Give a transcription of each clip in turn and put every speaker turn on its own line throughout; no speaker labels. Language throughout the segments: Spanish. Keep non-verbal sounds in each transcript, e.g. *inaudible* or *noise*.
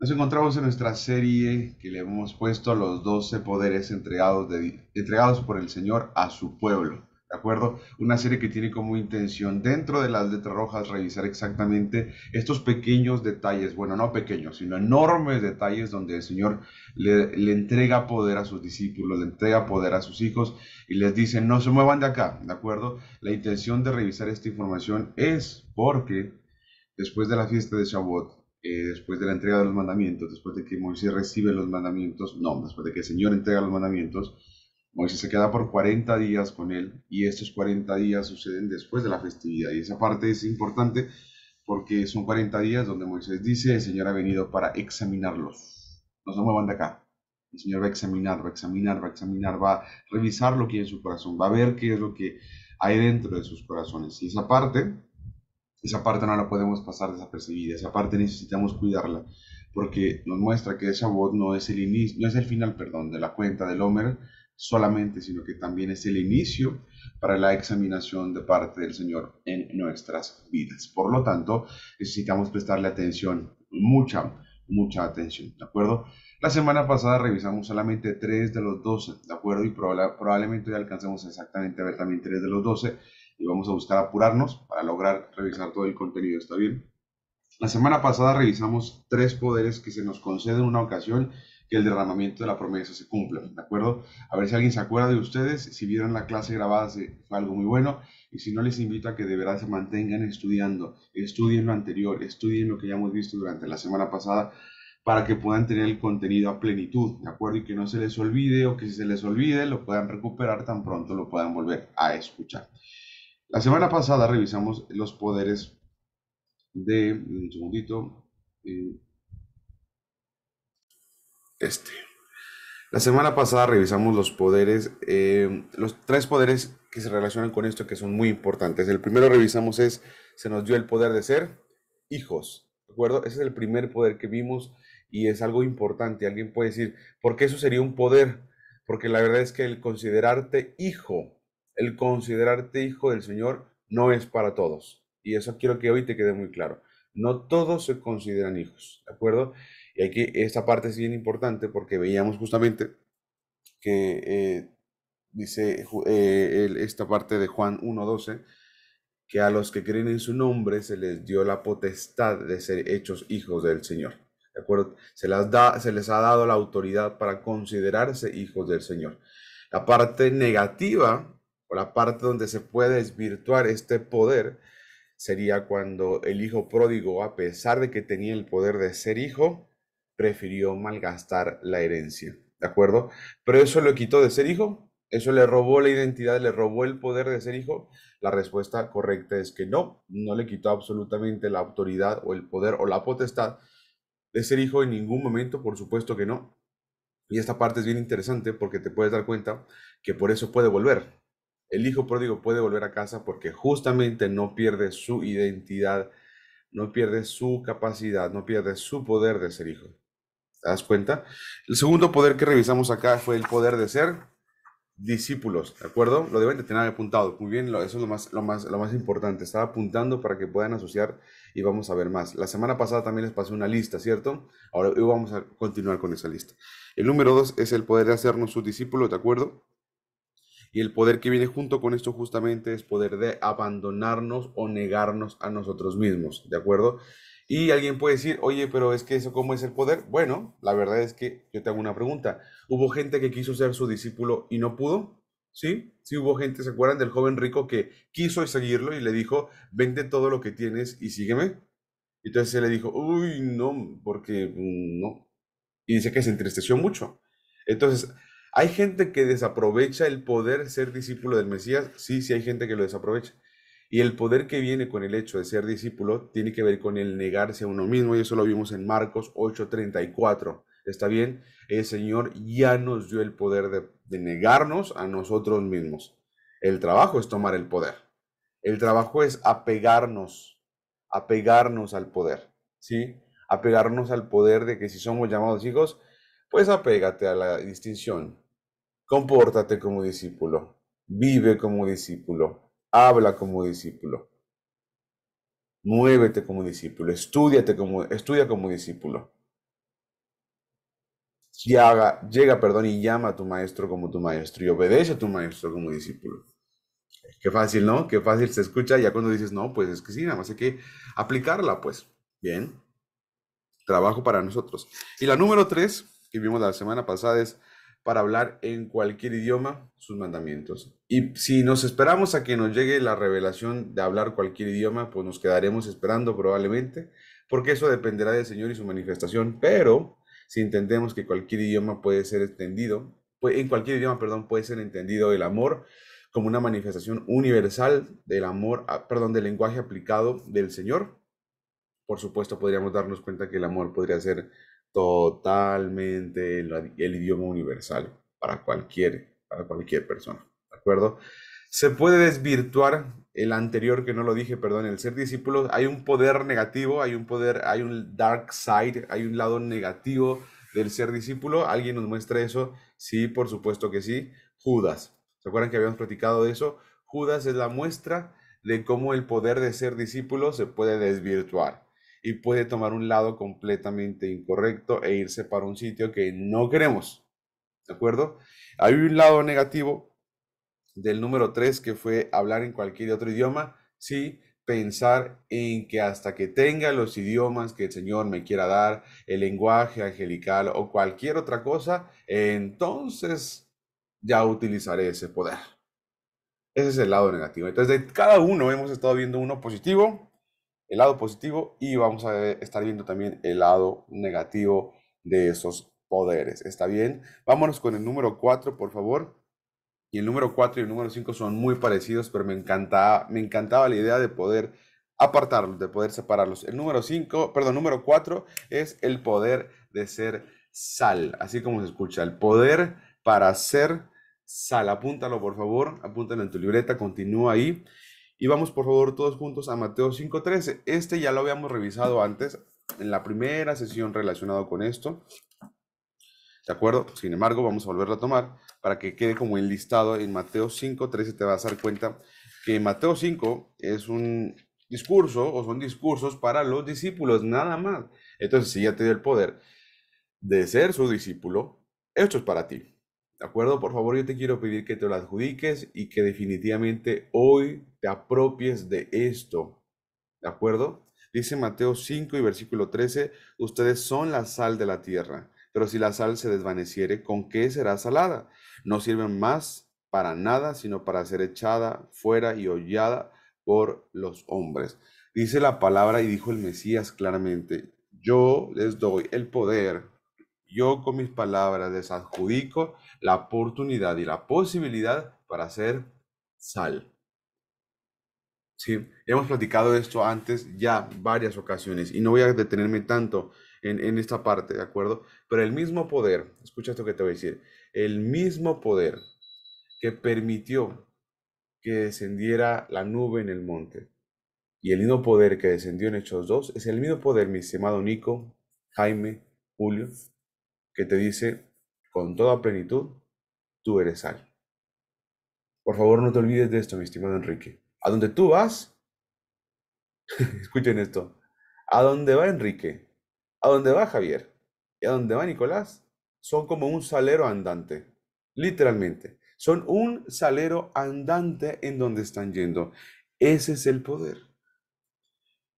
Nos encontramos en nuestra serie que le hemos puesto los 12 poderes entregados, entregados por el Señor a su pueblo. ¿De acuerdo? Una serie que tiene como intención dentro de las letras rojas revisar exactamente estos pequeños detalles, bueno, no pequeños, sino enormes detalles donde el Señor le, le entrega poder a sus discípulos, le entrega poder a sus hijos y les dice, no se muevan de acá, ¿de acuerdo? La intención de revisar esta información es porque después de la fiesta de Shabbat, eh, después de la entrega de los mandamientos, después de que Moisés recibe los mandamientos, no, después de que el Señor entrega los mandamientos, Moisés se queda por 40 días con él y estos 40 días suceden después de la festividad. Y esa parte es importante porque son 40 días donde Moisés dice, el Señor ha venido para examinarlos. No se muevan de acá. El Señor va a examinar, va a examinar, va a examinar, va a revisar lo que hay en su corazón, va a ver qué es lo que hay dentro de sus corazones. Y esa parte esa parte no la podemos pasar desapercibida, esa parte necesitamos cuidarla, porque nos muestra que voz no es el inicio, no es el final, perdón, de la cuenta del Homer solamente, sino que también es el inicio para la examinación de parte del Señor en nuestras vidas. Por lo tanto, necesitamos prestarle atención, mucha, mucha atención, ¿de acuerdo? La semana pasada revisamos solamente 3 de los 12, ¿de acuerdo? Y probablemente ya alcancemos exactamente a ver también 3 de los 12 y vamos a buscar apurarnos para lograr revisar todo el contenido, ¿está bien? La semana pasada revisamos tres poderes que se nos conceden en una ocasión que el derramamiento de la promesa se cumpla, ¿de acuerdo? A ver si alguien se acuerda de ustedes, si vieron la clase grabada fue algo muy bueno, y si no les invito a que de verdad se mantengan estudiando, estudien lo anterior, estudien lo que ya hemos visto durante la semana pasada, para que puedan tener el contenido a plenitud, ¿de acuerdo? Y que no se les olvide o que si se les olvide lo puedan recuperar tan pronto lo puedan volver a escuchar. La semana pasada revisamos los poderes de, un segundito, eh, este. La semana pasada revisamos los poderes, eh, los tres poderes que se relacionan con esto que son muy importantes. El primero revisamos es, se nos dio el poder de ser hijos, ¿de acuerdo? Ese es el primer poder que vimos y es algo importante. Alguien puede decir, ¿por qué eso sería un poder? Porque la verdad es que el considerarte hijo el considerarte hijo del Señor no es para todos. Y eso quiero que hoy te quede muy claro. No todos se consideran hijos, ¿de acuerdo? Y aquí esta parte es bien importante porque veíamos justamente que eh, dice eh, esta parte de Juan 1.12, que a los que creen en su nombre se les dio la potestad de ser hechos hijos del Señor. ¿De acuerdo? Se, las da, se les ha dado la autoridad para considerarse hijos del Señor. La parte negativa la parte donde se puede desvirtuar este poder sería cuando el hijo pródigo, a pesar de que tenía el poder de ser hijo, prefirió malgastar la herencia, ¿de acuerdo? Pero eso lo quitó de ser hijo, eso le robó la identidad, le robó el poder de ser hijo. La respuesta correcta es que no, no le quitó absolutamente la autoridad o el poder o la potestad de ser hijo en ningún momento, por supuesto que no. Y esta parte es bien interesante porque te puedes dar cuenta que por eso puede volver, el hijo pródigo puede volver a casa porque justamente no pierde su identidad, no pierde su capacidad, no pierde su poder de ser hijo. ¿Te das cuenta? El segundo poder que revisamos acá fue el poder de ser discípulos, ¿de acuerdo? Lo deben de tener apuntado. Muy bien, eso es lo más, lo más, lo más importante. Estaba apuntando para que puedan asociar y vamos a ver más. La semana pasada también les pasé una lista, ¿cierto? Ahora hoy vamos a continuar con esa lista. El número dos es el poder de hacernos sus discípulos, ¿de acuerdo? Y el poder que viene junto con esto justamente es poder de abandonarnos o negarnos a nosotros mismos, ¿de acuerdo? Y alguien puede decir, oye, pero es que eso cómo es el poder. Bueno, la verdad es que yo te hago una pregunta. ¿Hubo gente que quiso ser su discípulo y no pudo? ¿Sí? Sí hubo gente, ¿se acuerdan del joven rico que quiso seguirlo y le dijo, vende todo lo que tienes y sígueme? Entonces él le dijo, uy, no, porque mm, no. Y dice que se entristeció mucho. Entonces, ¿Hay gente que desaprovecha el poder ser discípulo del Mesías? Sí, sí hay gente que lo desaprovecha. Y el poder que viene con el hecho de ser discípulo tiene que ver con el negarse a uno mismo, y eso lo vimos en Marcos 8:34. ¿Está bien? El Señor ya nos dio el poder de, negarnos a nosotros mismos. El trabajo es tomar el poder. El trabajo es apegarnos, apegarnos al poder, ¿sí? Apegarnos al poder de que si somos llamados hijos, pues apégate a la distinción, compórtate como discípulo, vive como discípulo, habla como discípulo, muévete como discípulo, como, estudia como discípulo. Y haga, llega, perdón, y llama a tu maestro como tu maestro y obedece a tu maestro como discípulo. Qué fácil, ¿no? Qué fácil se escucha ya cuando dices, no, pues es que sí, nada más hay que aplicarla, pues. Bien. Trabajo para nosotros. Y la número tres, que vimos la semana pasada, es para hablar en cualquier idioma sus mandamientos. Y si nos esperamos a que nos llegue la revelación de hablar cualquier idioma, pues nos quedaremos esperando probablemente, porque eso dependerá del Señor y su manifestación. Pero si entendemos que cualquier idioma puede ser entendido, pues, en cualquier idioma, perdón, puede ser entendido el amor como una manifestación universal del amor, ah, perdón, del lenguaje aplicado del Señor, por supuesto podríamos darnos cuenta que el amor podría ser totalmente el, idioma universal para cualquier, para cualquier persona, ¿de acuerdo? Se puede desvirtuar el anterior que no lo dije, perdón, el ser discípulo, hay un poder negativo, hay un poder, hay un dark side, hay un lado negativo del ser discípulo. ¿Alguien nos muestra eso? Sí, por supuesto que sí. Judas. ¿Se acuerdan que habíamos platicado de eso? Judas es la muestra de cómo el poder de ser discípulo se puede desvirtuar y puede tomar un lado completamente incorrecto e irse para un sitio que no queremos. ¿De acuerdo? Hay un lado negativo del número 3 que fue hablar en cualquier otro idioma, sí, pensar en que hasta que tenga los idiomas que el Señor me quiera dar, el lenguaje angelical o cualquier otra cosa, entonces ya utilizaré ese poder. Ese es el lado negativo. Entonces, de cada uno hemos estado viendo uno positivo, el lado positivo y vamos a estar viendo también el lado negativo de esos poderes. ¿Está bien? Vámonos con el número 4, por favor. Y el número 4 y el número 5 son muy parecidos, pero me encantaba, me encantaba la idea de poder apartarlos, de poder separarlos. El número 5, perdón, número 4 es el poder de ser sal, así como se escucha, el poder para ser sal. Apúntalo, por favor, apúntalo en tu libreta, continúa ahí. Y vamos por favor todos juntos a Mateo 5.13. Este ya lo habíamos revisado antes en la primera sesión relacionado con esto. ¿De acuerdo? Sin embargo, vamos a volverlo a tomar para que quede como enlistado en Mateo 5.13. Te vas a dar cuenta que Mateo 5 es un discurso o son discursos para los discípulos, nada más. Entonces, si ya te dio el poder de ser su discípulo, esto es para ti. ¿De acuerdo? Por favor, yo te quiero pedir que te lo adjudiques y que definitivamente hoy te apropies de esto. ¿De acuerdo? Dice Mateo 5 y versículo 13, ustedes son la sal de la tierra, pero si la sal se desvaneciere, ¿con qué será salada? No sirven más para nada, sino para ser echada fuera y hollada por los hombres. Dice la palabra y dijo el Mesías claramente, yo les doy el poder yo con mis palabras les adjudico la oportunidad y la posibilidad para hacer sal. Sí, hemos platicado esto antes ya varias ocasiones y no voy a detenerme tanto en, en esta parte, ¿de acuerdo? Pero el mismo poder, escucha esto que te voy a decir, el mismo poder que permitió que descendiera la nube en el monte y el mismo poder que descendió en Hechos 2 es el mismo poder, mi estimado Nico, Jaime, Julio, que te dice con toda plenitud, tú eres sal. Por favor, no te olvides de esto, mi estimado Enrique. A donde tú vas, *laughs* escuchen esto, a dónde va Enrique, a dónde va Javier y a dónde va Nicolás, son como un salero andante, literalmente. Son un salero andante en donde están yendo. Ese es el poder.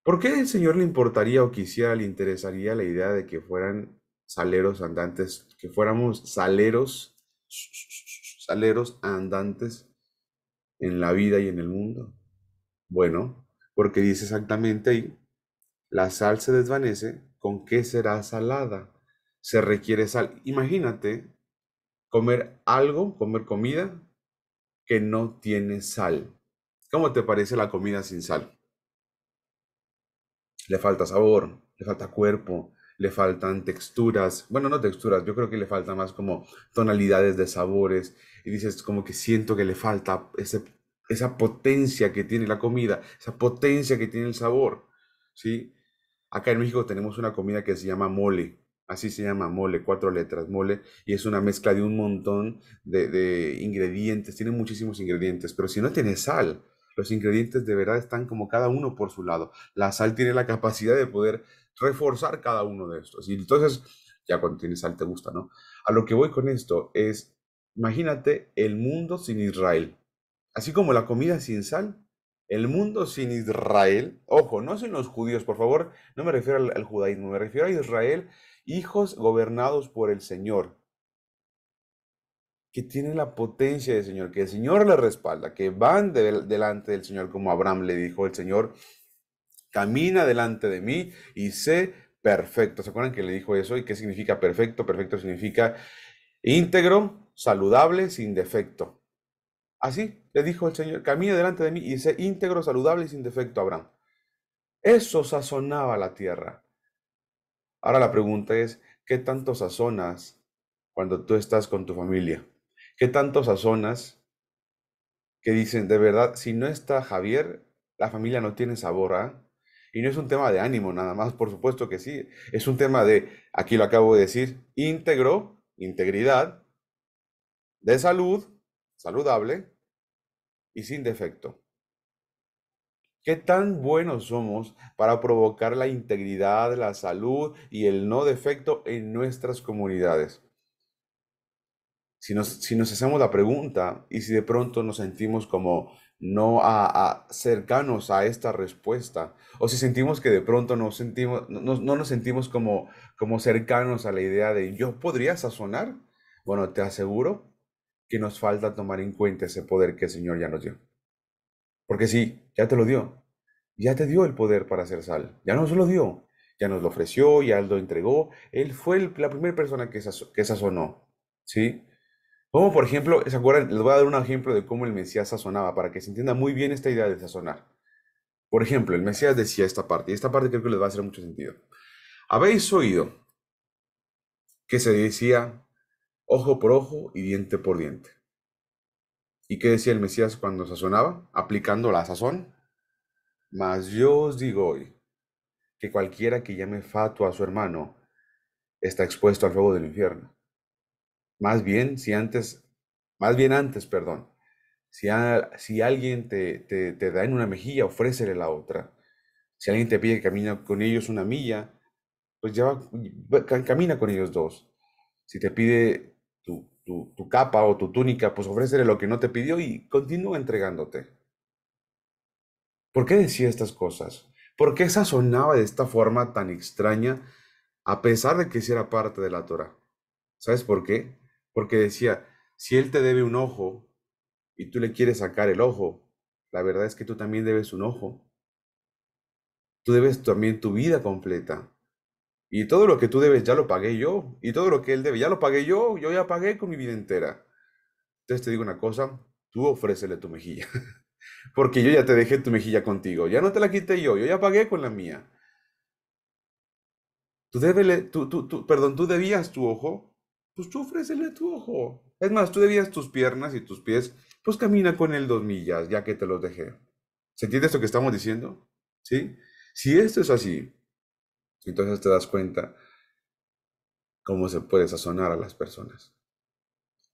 ¿Por qué al Señor le importaría o quisiera, le interesaría la idea de que fueran saleros andantes, que fuéramos saleros, saleros andantes en la vida y en el mundo. Bueno, porque dice exactamente ahí, la sal se desvanece, ¿con qué será salada? Se requiere sal. Imagínate comer algo, comer comida que no tiene sal. ¿Cómo te parece la comida sin sal? Le falta sabor, le falta cuerpo, le faltan texturas, bueno, no texturas, yo creo que le faltan más como tonalidades de sabores y dices como que siento que le falta ese, esa potencia que tiene la comida, esa potencia que tiene el sabor, ¿sí? Acá en México tenemos una comida que se llama mole, así se llama mole, cuatro letras, mole, y es una mezcla de un montón de ingredientes, tiene muchísimos ingredientes, pero si no tiene sal, los ingredientes de verdad están como cada uno por su lado. La sal tiene la capacidad de poder reforzar cada uno de estos. Y entonces, ya cuando tienes sal te gusta, ¿no? A lo que voy con esto es, imagínate el mundo sin Israel. Así como la comida sin sal, el mundo sin Israel, ojo, no sin los judíos, por favor, no me refiero al, judaísmo, me refiero a Israel, hijos gobernados por el Señor, que tienen la potencia del Señor, que el Señor le respalda, que van delante del Señor, como Abraham le dijo el Señor, camina delante de mí y sé perfecto. ¿Se acuerdan que le dijo eso? ¿Y qué significa perfecto? Perfecto significa íntegro, saludable, sin defecto. Así le dijo el Señor, camina delante de mí y sé íntegro, saludable y sin defecto, Abraham. Eso sazonaba la tierra. Ahora la pregunta es, ¿qué tanto sazonas cuando tú estás con tu familia? ¿Qué tanto sazonas que dicen, de verdad, si no está Javier, la familia no tiene sabor, ¿ah? Y no es un tema de ánimo nada más, por supuesto que sí. Es un tema de, aquí lo acabo de decir, íntegro, integridad, de salud, saludable y sin defecto. ¿Qué tan buenos somos para provocar la integridad, la salud y el no defecto en nuestras comunidades? Si nos, si nos hacemos la pregunta y si de pronto nos sentimos como no a, cercanos a esta respuesta, o si sentimos que de pronto sentimos, no, nos sentimos como, como cercanos a la idea de yo podría sazonar, bueno, te aseguro que nos falta tomar en cuenta ese poder que el Señor ya nos dio. Porque sí, ya te lo dio, ya te dio el poder para hacer sal, ya nos lo dio, ya nos lo ofreció, ya lo entregó, Él fue la primera persona que, sazonó, ¿sí? Como por ejemplo, Les voy a dar un ejemplo de cómo el Mesías sazonaba, para que se entienda muy bien esta idea de sazonar. Por ejemplo, el Mesías decía esta parte, y esta parte creo que les va a hacer mucho sentido. Habéis oído que se decía ojo por ojo y diente por diente. ¿Y qué decía el Mesías cuando sazonaba? Aplicando la sazón. Mas yo os digo hoy que cualquiera que llame fatua a su hermano está expuesto al fuego del infierno. Más bien, si antes, más bien antes, perdón, si, si alguien te, da en una mejilla, ofrécele la otra. Si alguien te pide que camina con ellos una milla, pues ya camina con ellos dos. Si te pide tu, tu capa o tu túnica, pues ofrécele lo que no te pidió y continúa entregándote. ¿Por qué decía estas cosas? ¿Por qué sonaba de esta forma tan extraña a pesar de que hiciera parte de la Torah? ¿Sabes por qué? Porque decía, si él te debe un ojo y tú le quieres sacar el ojo, la verdad es que tú también debes un ojo. Tú debes también tu vida completa. Y todo lo que tú debes ya lo pagué yo. Y todo lo que él debe ya lo pagué yo. Yo ya pagué con mi vida entera. Entonces te digo una cosa, tú ofrécele tu mejilla. *laughs* Porque yo ya te dejé tu mejilla contigo. Ya no te la quité yo. Yo ya pagué con la mía. Tú, debele, tú, perdón, tú debías tu ojo pues tú ofrécele tu ojo. Es más, tú debías tus piernas y tus pies, pues camina con él dos millas, ya que te los dejé. ¿Se entiende esto que estamos diciendo? ¿Sí? Si esto es así, entonces te das cuenta cómo se puede sazonar a las personas.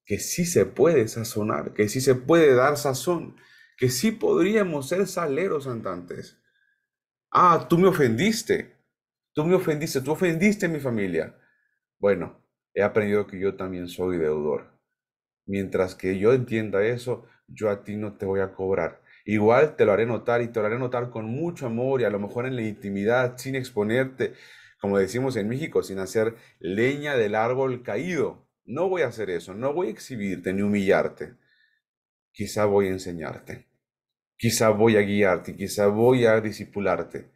Que sí se puede sazonar, que sí se puede dar sazón, que sí podríamos ser saleros andantes. Ah, tú me ofendiste, tú me ofendiste, tú ofendiste a mi familia. Bueno, he aprendido que yo también soy deudor. Mientras que yo entienda eso, yo a ti no te voy a cobrar. Igual te lo haré notar y te lo haré notar con mucho amor y a lo mejor en la intimidad, sin exponerte, como decimos en México, sin hacer leña del árbol caído. No voy a hacer eso, no voy a exhibirte ni humillarte. Quizá voy a enseñarte, quizá voy a guiarte, quizá voy a disipularte.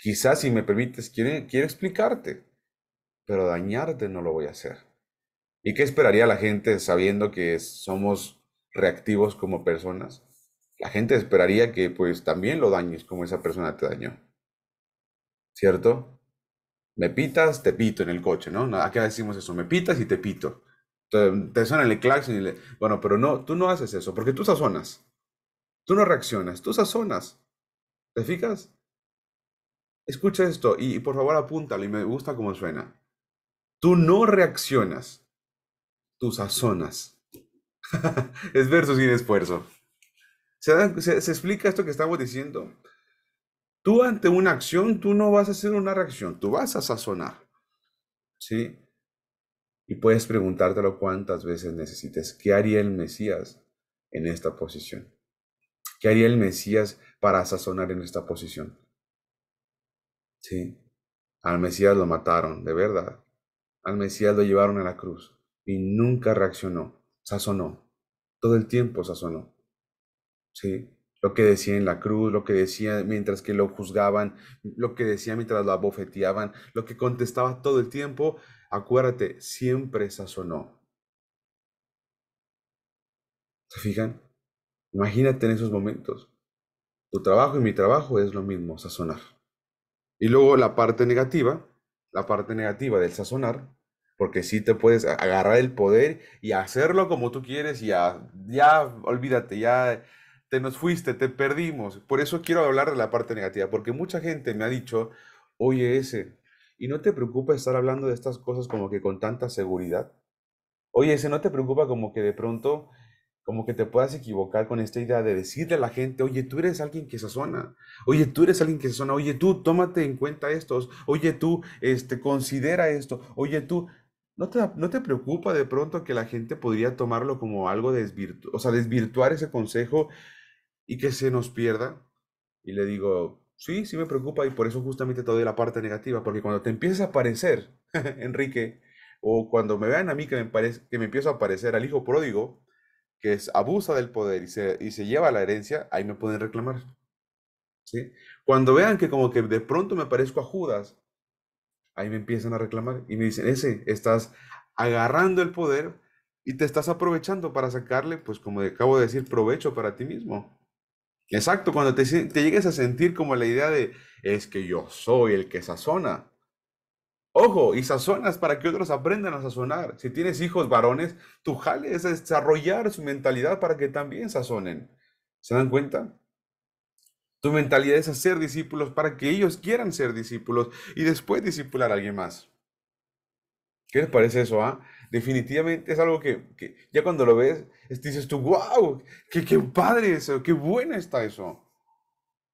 Quizá si me permites, quiero, quiero explicarte pero dañarte no lo voy a hacer. ¿Y qué esperaría la gente sabiendo que somos reactivos como personas? La gente esperaría que pues también lo dañes como esa persona te dañó. ¿Cierto? Me pitas, te pito en el coche, ¿no? Acá decimos eso, me pitas y te pito. Te, suena el claxon y le... Bueno, pero no, tú no haces eso, porque tú sazonas. Tú no reaccionas, tú sazonas. ¿Te fijas? Escucha esto y, y por favor apúntalo y me gusta cómo suena. Tú no reaccionas, tú sazonas. *laughs* es verso sin esfuerzo. ¿Se, se, explica esto que estamos diciendo? Tú ante una acción, tú no vas a hacer una reacción, tú vas a sazonar. ¿Sí? Y puedes preguntártelo cuántas veces necesites. ¿Qué haría el Mesías en esta posición? ¿Qué haría el Mesías para sazonar en esta posición? Sí. Al Mesías lo mataron, de verdad. Al Mesías lo llevaron a la cruz y nunca reaccionó, sazonó, todo el tiempo sazonó. ¿Sí? Lo que decía en la cruz, lo que decía mientras que lo juzgaban, lo que decía mientras lo abofeteaban, lo que contestaba todo el tiempo, acuérdate, siempre sazonó. ¿Se fijan? Imagínate en esos momentos. Tu trabajo y mi trabajo es lo mismo, sazonar. Y luego la parte negativa, la parte negativa del sazonar, porque sí te puedes agarrar el poder y hacerlo como tú quieres y ya, ya olvídate, ya te nos fuiste, te perdimos. Por eso quiero hablar de la parte negativa, porque mucha gente me ha dicho, oye ese, ¿y no te preocupa estar hablando de estas cosas como que con tanta seguridad? Oye ese, ¿no te preocupa como que de pronto como que te puedas equivocar con esta idea de decirle a la gente, oye, tú eres alguien que se sazona, oye, tú eres alguien que se sazona, oye, tú tómate en cuenta estos, oye, tú este, considera esto, oye, tú, ¿No te, ¿No te, preocupa de pronto que la gente podría tomarlo como algo desvirtu o sea, desvirtuar ese consejo y que se nos pierda? Y le digo, sí, sí me preocupa y por eso justamente te doy la parte negativa, porque cuando te empieza a parecer, *laughs* Enrique, o cuando me vean a mí que me, que me empiezo a parecer al hijo pródigo, que es, abusa del poder y se, y se lleva la herencia, ahí me pueden reclamar. ¿Sí? Cuando vean que como que de pronto me parezco a Judas, ahí me empiezan a reclamar y me dicen, ese, estás agarrando el poder y te estás aprovechando para sacarle, pues como acabo de decir, provecho para ti mismo. Exacto, cuando te, te llegues a sentir como la idea de, es que yo soy el que sazona, Ojo, y sazonas para que otros aprendan a sazonar. Si tienes hijos varones, tu jale es desarrollar su mentalidad para que también sazonen. ¿Se dan cuenta? Tu mentalidad es hacer discípulos para que ellos quieran ser discípulos y después discipular a alguien más. ¿Qué les parece eso? Ah? Definitivamente es algo que, ya cuando lo ves, dices tú, ¡guau! qué, qué padre eso, qué bueno está eso.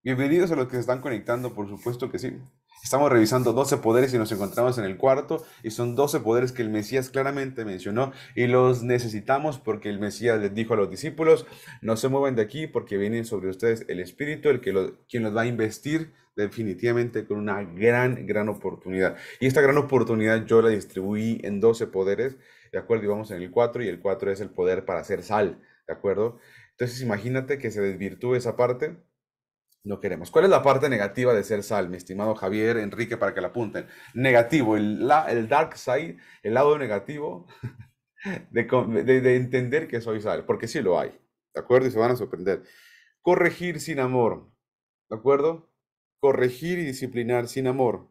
Bienvenidos a los que se están conectando, por supuesto que sí. Estamos revisando 12 poderes y nos encontramos en el cuarto y son 12 poderes que el Mesías claramente mencionó y los necesitamos porque el Mesías les dijo a los discípulos, no se muevan de aquí porque viene sobre ustedes el Espíritu, el que lo, quien los va a investir definitivamente con una gran, gran oportunidad. Y esta gran oportunidad yo la distribuí en 12 poderes, ¿de acuerdo? Y vamos en el 4 y el 4 es el poder para hacer sal, ¿de acuerdo? Entonces imagínate que se desvirtúe esa parte no queremos. ¿Cuál es la parte negativa de ser sal, mi estimado Javier, Enrique, para que la apunten? Negativo, el, dark side, el lado negativo *laughs* de, de, entender que soy sal, porque sí lo hay, ¿de acuerdo? Y se van a sorprender. Corregir sin amor, ¿de acuerdo? Corregir y disciplinar sin amor,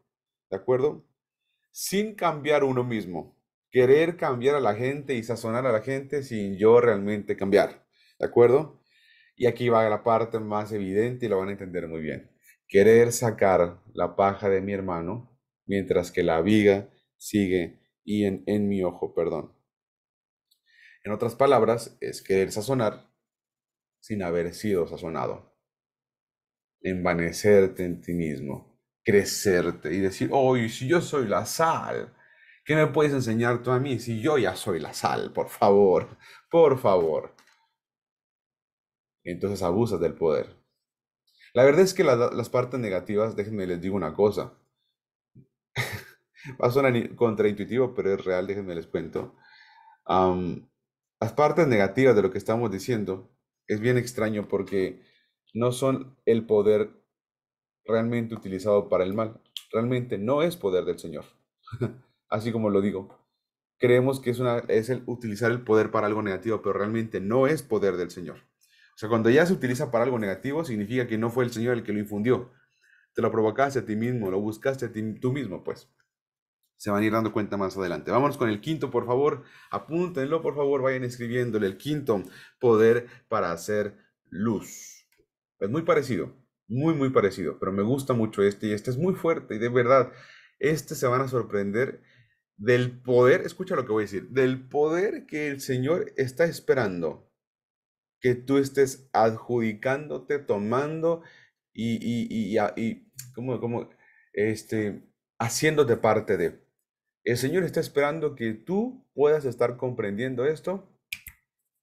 ¿de acuerdo? Sin cambiar uno mismo. Querer cambiar a la gente y sazonar a la gente sin yo realmente cambiar, ¿de acuerdo? Y aquí va la parte más evidente y la van a entender muy bien. Querer sacar la paja de mi hermano mientras que la viga sigue y en, mi ojo, perdón. En otras palabras, es querer sazonar sin haber sido sazonado. Envanecerte en ti mismo, crecerte y decir, hoy si yo soy la sal, ¿qué me puedes enseñar tú a mí si yo ya soy la sal? Por favor, por favor entonces abusas del poder. La verdad es que las partes negativas, déjenme les digo una cosa, *laughs* va a sonar contraintuitivo, pero es real, déjenme les cuento. las partes negativas de lo que estamos diciendo es bien extraño porque no son el poder realmente utilizado para el mal. Realmente no es poder del Señor. *laughs* Así como lo digo, creemos que es, es el utilizar el poder para algo negativo, pero realmente no es poder del Señor. O sea, cuando ya se utiliza para algo negativo, significa que no fue el Señor el que lo infundió. Te lo provocaste a ti mismo, lo buscaste a ti, tú mismo, pues. Se van a ir dando cuenta más adelante. Vámonos con el quinto, por favor. Apúntenlo, por favor, vayan escribiéndole. El quinto, poder para hacer luz. Es muy parecido, muy, muy parecido, pero me gusta mucho este y este es muy fuerte y de verdad, este se van a sorprender del poder, escucha lo que voy a decir, del poder que el Señor está esperando que tú estés adjudicándote, tomando y, y, y, y como, como, este, haciéndote parte de. El Señor está esperando que tú puedas estar comprendiendo esto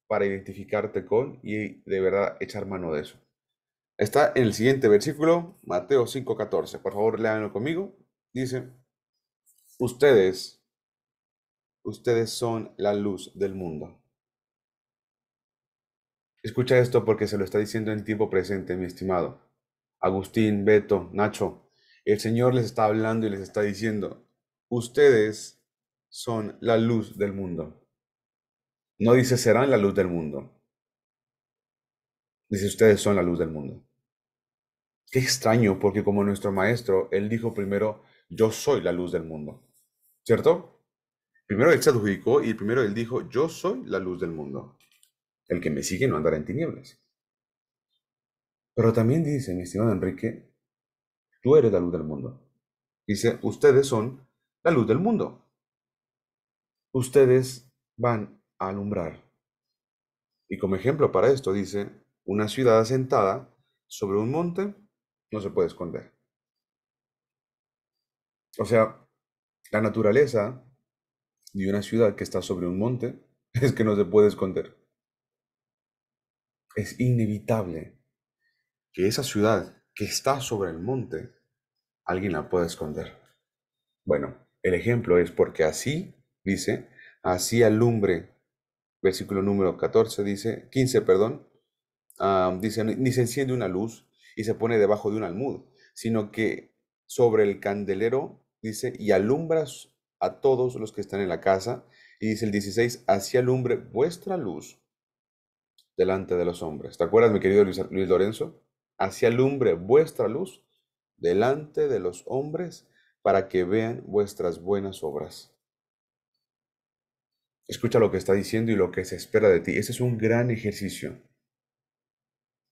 para identificarte con y de verdad echar mano de eso. Está en el siguiente versículo, Mateo 5:14. Por favor, léanlo conmigo. Dice, ustedes, ustedes son la luz del mundo. Escucha esto porque se lo está diciendo en tiempo presente, mi estimado. Agustín, Beto, Nacho, el Señor les está hablando y les está diciendo, ustedes son la luz del mundo. No dice serán la luz del mundo. Dice ustedes son la luz del mundo. Qué extraño, porque como nuestro maestro, él dijo primero, yo soy la luz del mundo. ¿Cierto? Primero él se adjudicó y primero él dijo, yo soy la luz del mundo el que me sigue no andará en tinieblas. Pero también dice, mi estimado Enrique, tú eres la luz del mundo. Dice, ustedes son la luz del mundo. Ustedes van a alumbrar. Y como ejemplo para esto dice, una ciudad asentada sobre un monte no se puede esconder. O sea, la naturaleza de una ciudad que está sobre un monte *laughs* es que no se puede esconder es inevitable que esa ciudad que está sobre el monte, alguien la pueda esconder. Bueno, el ejemplo es porque así, dice, así alumbre, versículo número 14, dice, 15, perdón, dice, ni se enciende una luz y se pone debajo de un almud, sino que sobre el candelero, dice, y alumbras a todos los que están en la casa. Y dice el 16, así alumbre vuestra luz delante de los hombres. ¿Te acuerdas, mi querido Luis, Lorenzo? Así alumbre vuestra luz delante de los hombres para que vean vuestras buenas obras. Escucha lo que está diciendo y lo que se espera de ti. Ese es un gran ejercicio.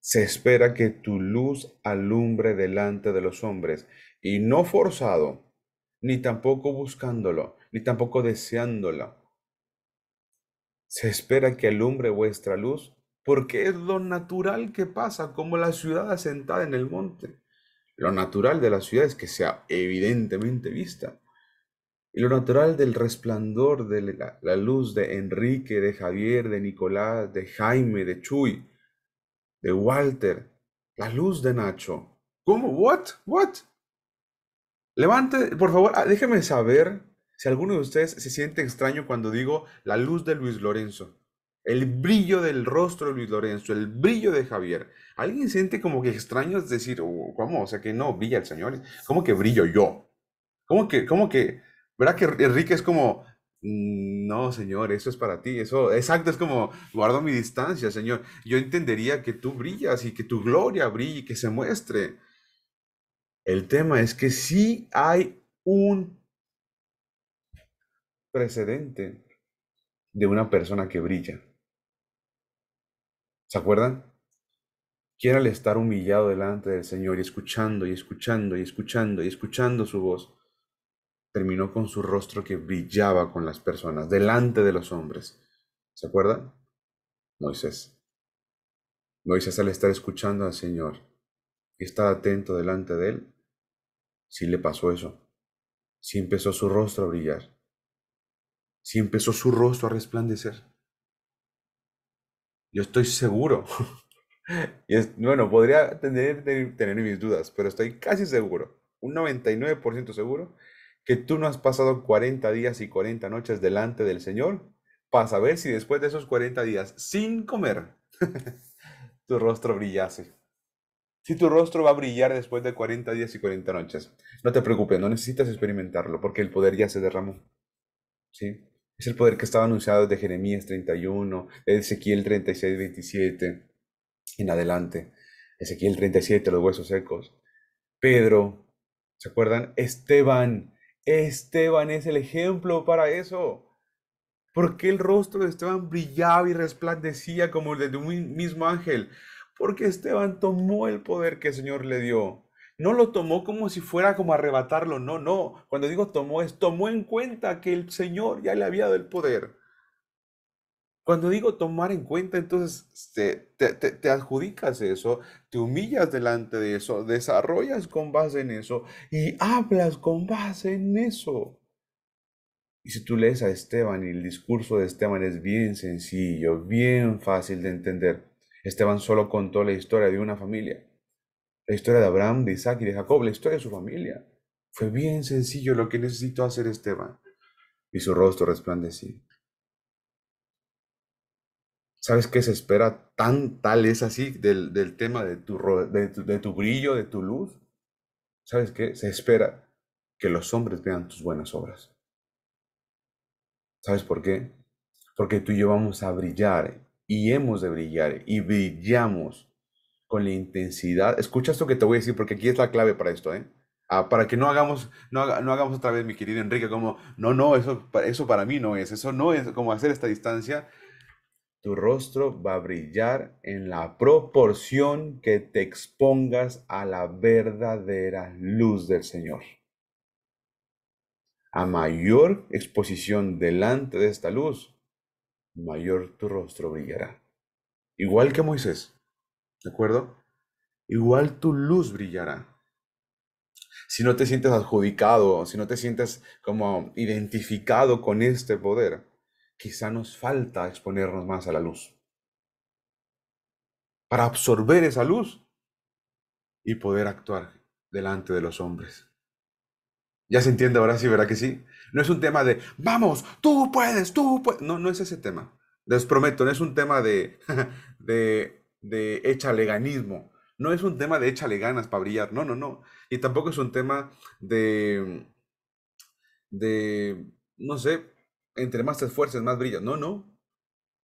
Se espera que tu luz alumbre delante de los hombres y no forzado, ni tampoco buscándolo, ni tampoco deseándolo. Se espera que alumbre vuestra luz porque es lo natural que pasa, como la ciudad asentada en el monte. Lo natural de la ciudad es que sea evidentemente vista. Y lo natural del resplandor de la, luz de Enrique, de Javier, de Nicolás, de Jaime, de Chuy, de Walter, la luz de Nacho. ¿Cómo? ¿What? ¿What? Levante, por favor, ah, déjeme saber si alguno de ustedes se siente extraño cuando digo la luz de Luis Lorenzo el brillo del rostro de Luis Lorenzo, el brillo de Javier. Alguien siente como que extraño es decir, oh, ¿cómo? O sea, que no brilla el Señor. ¿Cómo que brillo yo? ¿Cómo que, cómo que, verdad que Enrique es como, mm, no, Señor, eso es para ti, eso, exacto, es como, guardo mi distancia, Señor. Yo entendería que tú brillas y que tu gloria brille y que se muestre. El tema es que sí hay un precedente de una persona que brilla. ¿Se acuerdan? quiere al estar humillado delante del Señor y escuchando y escuchando y escuchando y escuchando su voz, terminó con su rostro que brillaba con las personas, delante de los hombres? ¿Se acuerdan? Moisés. Moisés al estar escuchando al Señor y estar atento delante de él, si le pasó eso, si empezó su rostro a brillar, si empezó su rostro a resplandecer. Yo estoy seguro. *laughs* y bueno, podría tener, tener, mis dudas, pero estoy casi seguro, un 99% seguro, que tú no has pasado 40 días y 40 noches delante del Señor para saber si después de esos 40 días sin comer, *laughs* tu rostro brillase. Si tu rostro va a brillar después de 40 días y 40 noches, no te preocupes, no necesitas experimentarlo porque el poder ya se derramó. ¿Sí? Es el poder que estaba anunciado de Jeremías 31, Ezequiel 36, 27 en adelante. Ezequiel 37, los huesos secos. Pedro, ¿se acuerdan? Esteban. Esteban es el ejemplo para eso. Porque el rostro de Esteban brillaba y resplandecía como el de un mismo ángel. Porque Esteban tomó el poder que el Señor le dio no lo tomó como si fuera como arrebatarlo, no, no. Cuando digo tomó es tomó en cuenta que el Señor ya le había dado el poder. Cuando digo tomar en cuenta, entonces este, te, adjudicas eso, te humillas delante de eso, desarrollas con base en eso y hablas con base en eso. Y si tú lees a Esteban y el discurso de Esteban es bien sencillo, bien fácil de entender. Esteban solo contó la historia de una familia la historia de Abraham, de Isaac y de Jacob, la historia de su familia. Fue bien sencillo lo que necesitó hacer Esteban. Y su rostro resplandeció. ¿Sabes qué se espera tan tal es así del, tema de tu, de, tu, de tu brillo, de tu luz? ¿Sabes qué? Se espera que los hombres vean tus buenas obras. ¿Sabes por qué? Porque tú y yo vamos a brillar y hemos de brillar y brillamos con la intensidad. Escucha esto que te voy a decir, porque aquí es la clave para esto, ¿eh? Ah, para que no hagamos, no, hagamos otra vez, mi querido Enrique, como, no, no, eso, eso para mí no es, eso no es como hacer esta distancia. Tu rostro va a brillar en la proporción que te expongas a la verdadera luz del Señor. A mayor exposición delante de esta luz, mayor tu rostro brillará. Igual que Moisés. ¿De acuerdo? Igual tu luz brillará. Si no te sientes adjudicado, si no te sientes como identificado con este poder, quizá nos falta exponernos más a la luz. Para absorber esa luz y poder actuar delante de los hombres. Ya se entiende ahora sí, ¿verdad que sí? No es un tema de, vamos, tú puedes, tú puedes. No, no es ese tema. Les prometo, no es un tema de, *laughs* de de échale ganismo. No es un tema de échale ganas para brillar, no, no, no. Y tampoco es un tema de, de, no sé, entre más te esfuerces, más brillas. No, no.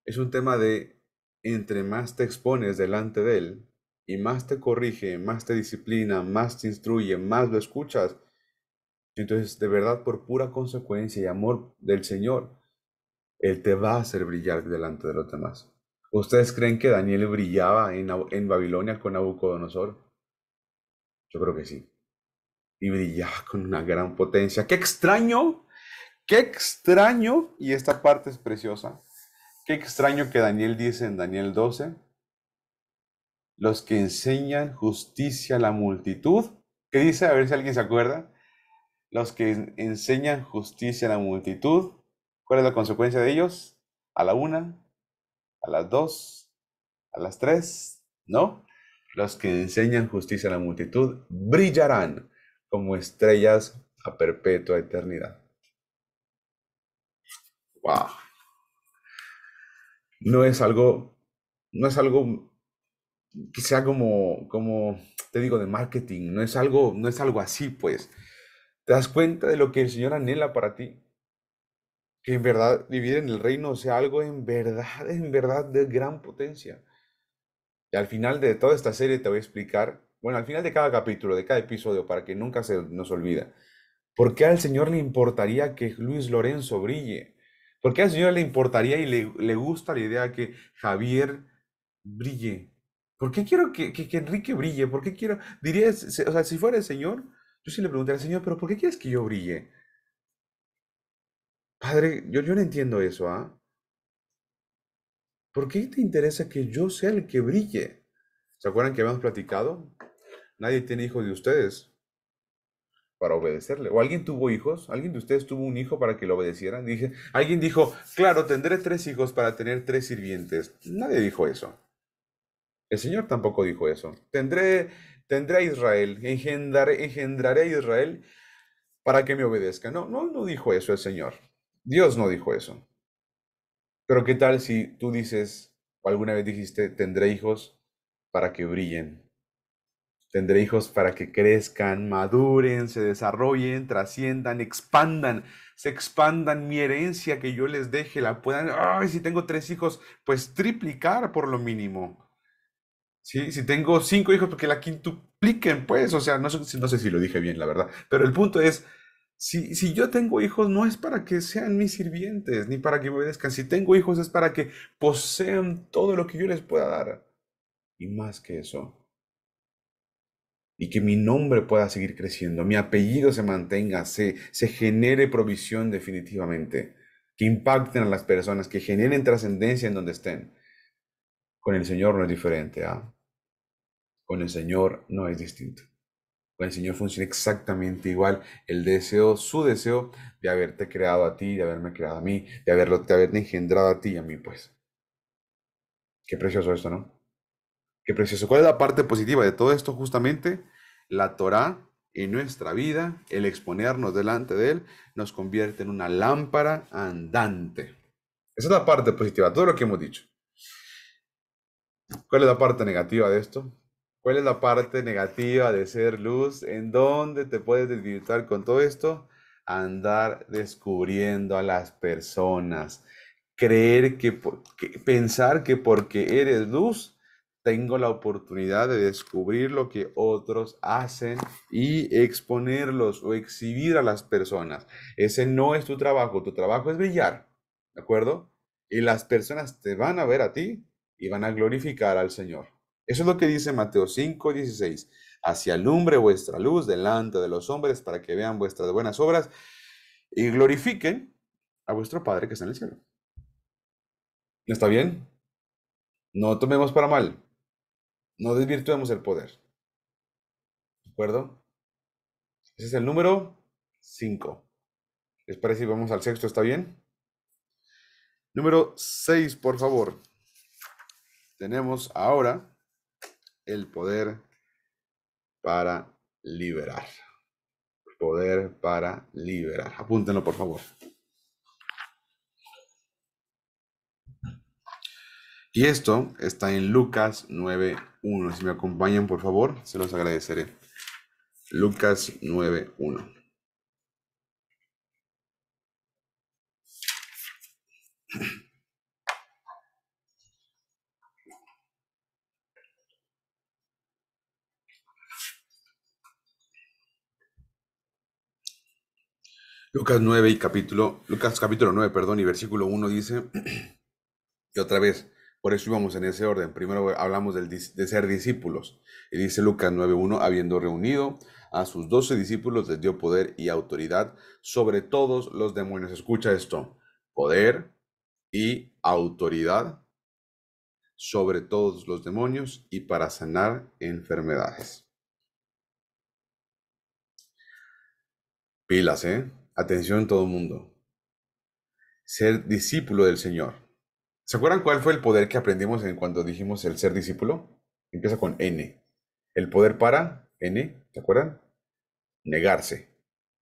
Es un tema de entre más te expones delante de él y más te corrige, más te disciplina, más te instruye, más lo escuchas. Entonces, de verdad, por pura consecuencia y amor del Señor, Él te va a hacer brillar delante de los demás. ¿Ustedes creen que Daniel brillaba en, Babilonia con Nabucodonosor? Yo creo que sí. Y brillaba con una gran potencia. ¡Qué extraño! ¡Qué extraño! Y esta parte es preciosa. Qué extraño que Daniel dice en Daniel 12, los que enseñan justicia a la multitud, ¿qué dice? A ver si alguien se acuerda. Los que enseñan justicia a la multitud, ¿cuál es la consecuencia de ellos? A la una, a las dos, a las tres, ¿no? Los que enseñan justicia a la multitud brillarán como estrellas a perpetua eternidad. Wow. No es algo, no es algo sea como, como te digo, de marketing, no es algo, no es algo así, pues. ¿Te das cuenta de lo que el Señor anhela para ti? que en verdad vivir en el reino sea algo en verdad, en verdad de gran potencia. Y al final de toda esta serie te voy a explicar, bueno, al final de cada capítulo, de cada episodio, para que nunca se nos olvide, ¿por qué al Señor le importaría que Luis Lorenzo brille? ¿Por qué al Señor le importaría y le, gusta la idea que Javier brille? ¿Por qué quiero que, que Enrique brille? ¿Por qué quiero? Diría, o sea, si fuera el Señor, yo sí le preguntaría al Señor, pero ¿por qué quieres que yo brille? Padre, yo, yo no entiendo eso, ¿ah? ¿Por qué te interesa que yo sea el que brille? ¿Se acuerdan que habíamos platicado? Nadie tiene hijos de ustedes para obedecerle. ¿O alguien tuvo hijos? ¿Alguien de ustedes tuvo un hijo para que lo obedecieran? alguien dijo, claro, tendré tres hijos para tener tres sirvientes. Nadie dijo eso. El Señor tampoco dijo eso. Tendré, tendré a Israel, engendraré, engendraré a Israel para que me obedezca. No, no, no dijo eso el Señor. Dios no dijo eso. Pero ¿qué tal si tú dices, o alguna vez dijiste, tendré hijos para que brillen? Tendré hijos para que crezcan, maduren, se desarrollen, trasciendan, expandan, se expandan mi herencia que yo les deje, la puedan, ay, si tengo tres hijos, pues triplicar por lo mínimo. ¿Sí? Si tengo cinco hijos, pues que la quintupliquen, pues, o sea, no sé si lo dije bien, la verdad, pero el punto es, si, yo tengo hijos, no es para que sean mis sirvientes, ni para que me obedezcan. Si tengo hijos, es para que posean todo lo que yo les pueda dar. Y más que eso. Y que mi nombre pueda seguir creciendo, mi apellido se mantenga, se, se genere provisión definitivamente. Que impacten a las personas, que generen trascendencia en donde estén. Con el Señor no es diferente. ¿ah? Con el Señor no es distinto el Señor funciona exactamente igual. El deseo, su deseo de haberte creado a ti, de haberme creado a mí, de, haberlo, de haberte engendrado a ti y a mí, pues. Qué precioso esto, ¿no? Qué precioso. ¿Cuál es la parte positiva de todo esto? Justamente la Torá en nuestra vida, el exponernos delante de Él, nos convierte en una lámpara andante. Esa es la parte positiva, todo lo que hemos dicho. ¿Cuál es la parte negativa de esto? ¿Cuál es la parte negativa de ser luz? ¿En dónde te puedes desvirtuar con todo esto? Andar descubriendo a las personas. Creer que, que pensar que porque eres luz, tengo la oportunidad de descubrir lo que otros hacen y exponerlos o exhibir a las personas. Ese no es tu trabajo, tu trabajo es brillar, ¿de acuerdo? Y las personas te van a ver a ti y van a glorificar al Señor. Eso es lo que dice Mateo 5, 16. Hacia alumbre vuestra luz delante de los hombres para que vean vuestras buenas obras y glorifiquen a vuestro Padre que está en el cielo. ¿Está bien? No tomemos para mal. No desvirtuemos el poder. ¿De acuerdo? Ese es el número 5. ¿Les parece si vamos al sexto? ¿Está bien? Número 6, por favor. Tenemos ahora el poder para liberar. Poder para liberar. Apúntenlo, por favor. Y esto está en Lucas 9.1. Si me acompañan, por favor, se los agradeceré. Lucas 9.1. Lucas 9 y capítulo, Lucas capítulo 9, perdón, y versículo 1 dice, y otra vez, por eso íbamos en ese orden. Primero hablamos del, de ser discípulos. Y dice Lucas 9.1, habiendo reunido a sus doce discípulos, les dio poder y autoridad sobre todos los demonios. Escucha esto, poder y autoridad sobre todos los demonios y para sanar enfermedades. Pilas, ¿eh? Atención todo el mundo. Ser discípulo del Señor. ¿Se acuerdan cuál fue el poder que aprendimos en cuando dijimos el ser discípulo? Empieza con N. El poder para N, ¿se acuerdan? Negarse.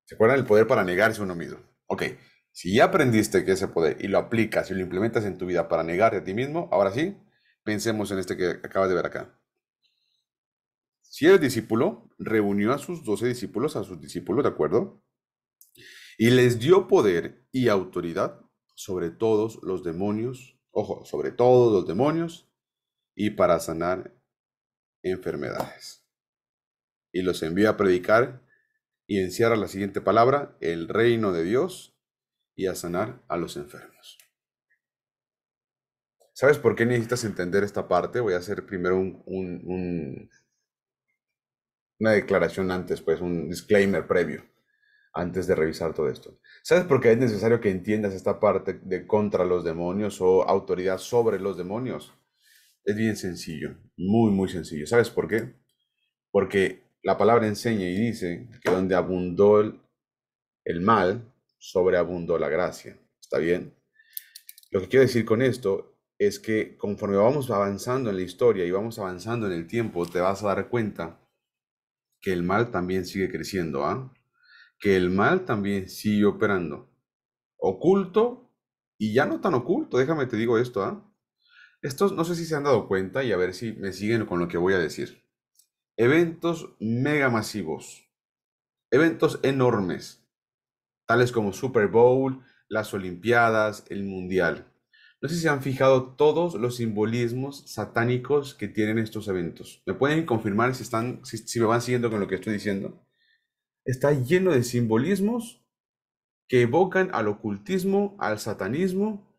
¿Se acuerdan el poder para negarse uno mismo? Ok, si ya aprendiste que ese poder y lo aplicas y lo implementas en tu vida para negarte a ti mismo, ahora sí, pensemos en este que acabas de ver acá. Si eres discípulo, reunió a sus doce discípulos, a sus discípulos, ¿de acuerdo? y les dio poder y autoridad sobre todos los demonios, ojo, sobre todos los demonios, y para sanar enfermedades. Y los envió a predicar y encierra la siguiente palabra, el reino de Dios y a sanar a los enfermos. ¿Sabes por qué necesitas entender esta parte? Voy a hacer primero una declaración antes, pues un disclaimer previo antes de revisar todo esto. ¿Sabes por qué es necesario que entiendas esta parte de contra los demonios o autoridad sobre los demonios? Es bien sencillo, muy, muy sencillo. ¿Sabes por qué? Porque la palabra enseña y dice que donde abundó el, mal, sobreabundó la gracia. ¿Está bien? Lo que quiero decir con esto es que conforme vamos avanzando en la historia y vamos avanzando en el tiempo, te vas a dar cuenta que el mal también sigue creciendo, ¿ah? que el mal también sigue operando. Oculto y ya no tan oculto, déjame te digo esto, ¿ah? Estos no sé si se han dado cuenta y a ver si me siguen con lo que voy a decir. Eventos mega masivos, eventos enormes, tales como Super Bowl, las Olimpiadas, el Mundial. No sé si se han fijado todos los simbolismos satánicos que tienen estos eventos. ¿Me pueden confirmar si, están, si me van siguiendo con lo que estoy diciendo? está lleno de simbolismos que evocan al ocultismo, al satanismo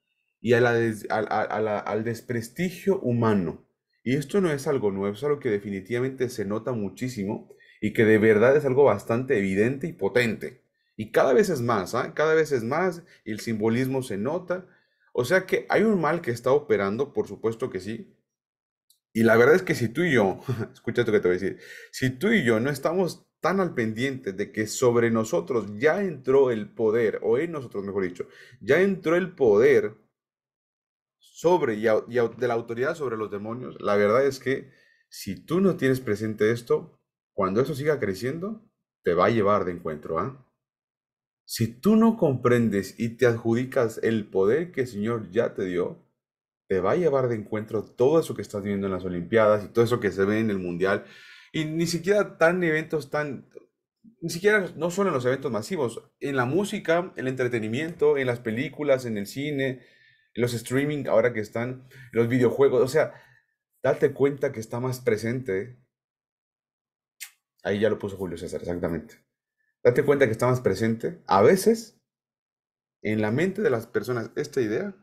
y a al, desprestigio humano. Y esto no es algo nuevo, es algo que definitivamente se nota muchísimo y que de verdad es algo bastante evidente y potente. Y cada vez es más, ¿ah? cada vez es más, el simbolismo se nota. O sea que hay un mal que está operando, por supuesto que sí. Y la verdad es que si tú y yo, *laughs* escucha lo que te voy a decir, si tú y yo no estamos tan al pendiente de que sobre nosotros ya entró el poder, o en nosotros, mejor dicho, ya entró el poder sobre y, de la autoridad sobre los demonios, la verdad es que si tú no tienes presente esto, cuando eso siga creciendo, te va a llevar de encuentro, ¿ah? Si tú no comprendes y te adjudicas el poder que el Señor ya te dio, te va a llevar de encuentro todo eso que estás viendo en las Olimpiadas y todo eso que se ve en el Mundial, y ni siquiera tan eventos tan, ni siquiera no solo en los eventos masivos, en la música, el entretenimiento, en las películas, en el cine, en los streaming ahora que están, los videojuegos, o sea, date cuenta que está más presente. Ahí ya lo puso Julio César, exactamente. Date cuenta que está más presente, a veces, en la mente de las personas esta idea,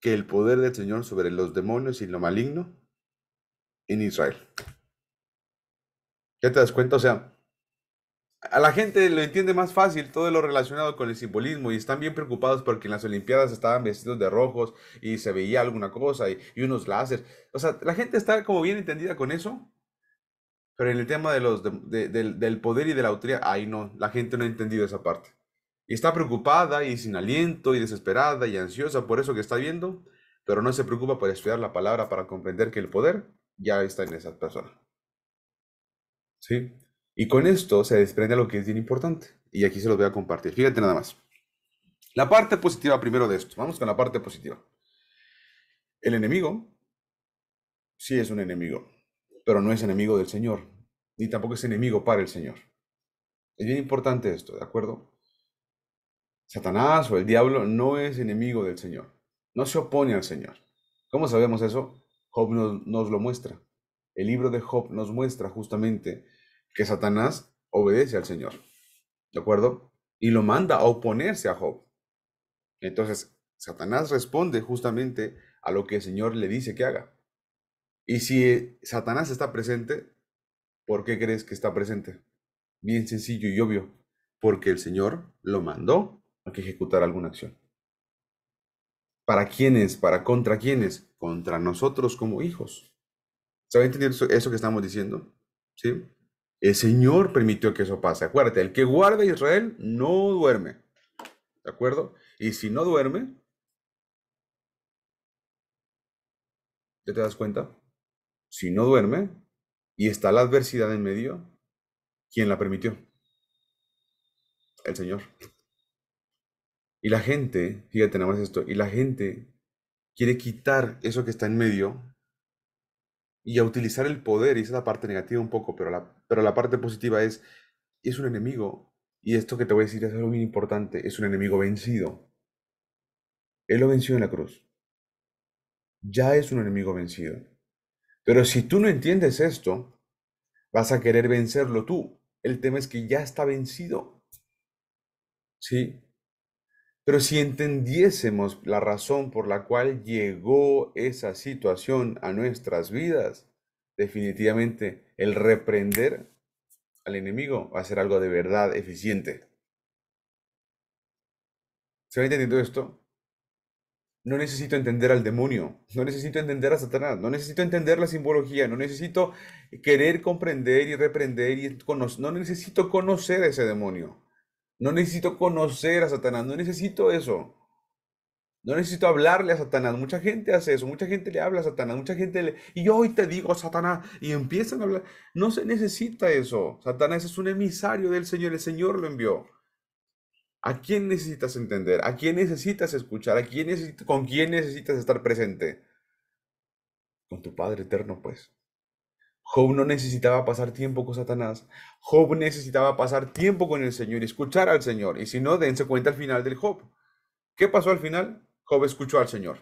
que el poder del Señor sobre los demonios y lo maligno en Israel. Ya te das cuenta, o sea, a la gente lo entiende más fácil todo lo relacionado con el simbolismo y están bien preocupados porque en las Olimpiadas estaban vestidos de rojos y se veía alguna cosa y, unos láseres. O sea, la gente está como bien entendida con eso, pero en el tema del, poder y de la autoridad, ahí no, la gente no ha entendido esa parte. Y está preocupada y sin aliento y desesperada y ansiosa por eso que está viendo, pero no se preocupa por estudiar la palabra para comprender que el poder ya está en esa persona. ¿sí? Y con esto se desprende lo que es bien importante. Y aquí se los voy a compartir. Fíjate nada más. La parte positiva primero de esto. Vamos con la parte positiva. El enemigo sí es un enemigo, pero no es enemigo del Señor, ni tampoco es enemigo para el Señor. Es bien importante esto, ¿de acuerdo? Satanás o el diablo no es enemigo del Señor, no se opone al Señor. ¿Cómo sabemos eso? Job nos lo muestra. El libro de Job nos muestra justamente que Satanás obedece al Señor. ¿De acuerdo? Y lo manda a oponerse a Job. Entonces, Satanás responde justamente a lo que el Señor le dice que haga. Y si Satanás está presente, ¿por qué crees que está presente? Bien sencillo y obvio, porque el Señor lo mandó a que ejecutara alguna acción. ¿Para quiénes? ¿Para contra quiénes? Contra nosotros como hijos. ¿Saben entender eso, que estamos diciendo? ¿Sí? El Señor permitió que eso pase. Acuérdate, el que guarda a Israel no duerme. ¿De acuerdo? Y si no duerme, ¿te das cuenta? Si no duerme y está la adversidad en medio, ¿quién la permitió? El Señor. Y la gente, fíjate nada más esto, y la gente quiere quitar eso que está en medio y a utilizar el poder, y esa es la parte negativa un poco, pero la, pero la parte positiva es, es un enemigo, y esto que te voy a decir es algo bien importante, es un enemigo vencido. Él lo venció en la cruz. Ya es un enemigo vencido. Pero si tú no entiendes esto, vas a querer vencerlo tú. El tema es que ya está vencido. ¿Sí? Pero si entendiésemos la razón por la cual llegó esa situación a nuestras vidas, definitivamente el reprender al enemigo va a ser algo de verdad eficiente. ¿Se va entendiendo esto? No necesito entender al demonio, no necesito entender a Satanás, no necesito entender la simbología, no necesito querer comprender y reprender y no necesito conocer a ese demonio. No necesito conocer a Satanás, no necesito eso. No necesito hablarle a Satanás. Mucha gente hace eso, mucha gente le habla a Satanás, mucha gente le... Y hoy te digo, Satanás, y empiezan a hablar. No se necesita eso. Satanás es un emisario del Señor, el Señor lo envió. ¿A quién necesitas entender? ¿A quién necesitas escuchar? ¿A quién ¿Con quién necesitas estar presente? Con tu Padre Eterno, pues. Job no necesitaba pasar tiempo con Satanás. Job necesitaba pasar tiempo con el Señor y escuchar al Señor. Y si no, dense cuenta al final del Job. ¿Qué pasó al final? Job escuchó al Señor.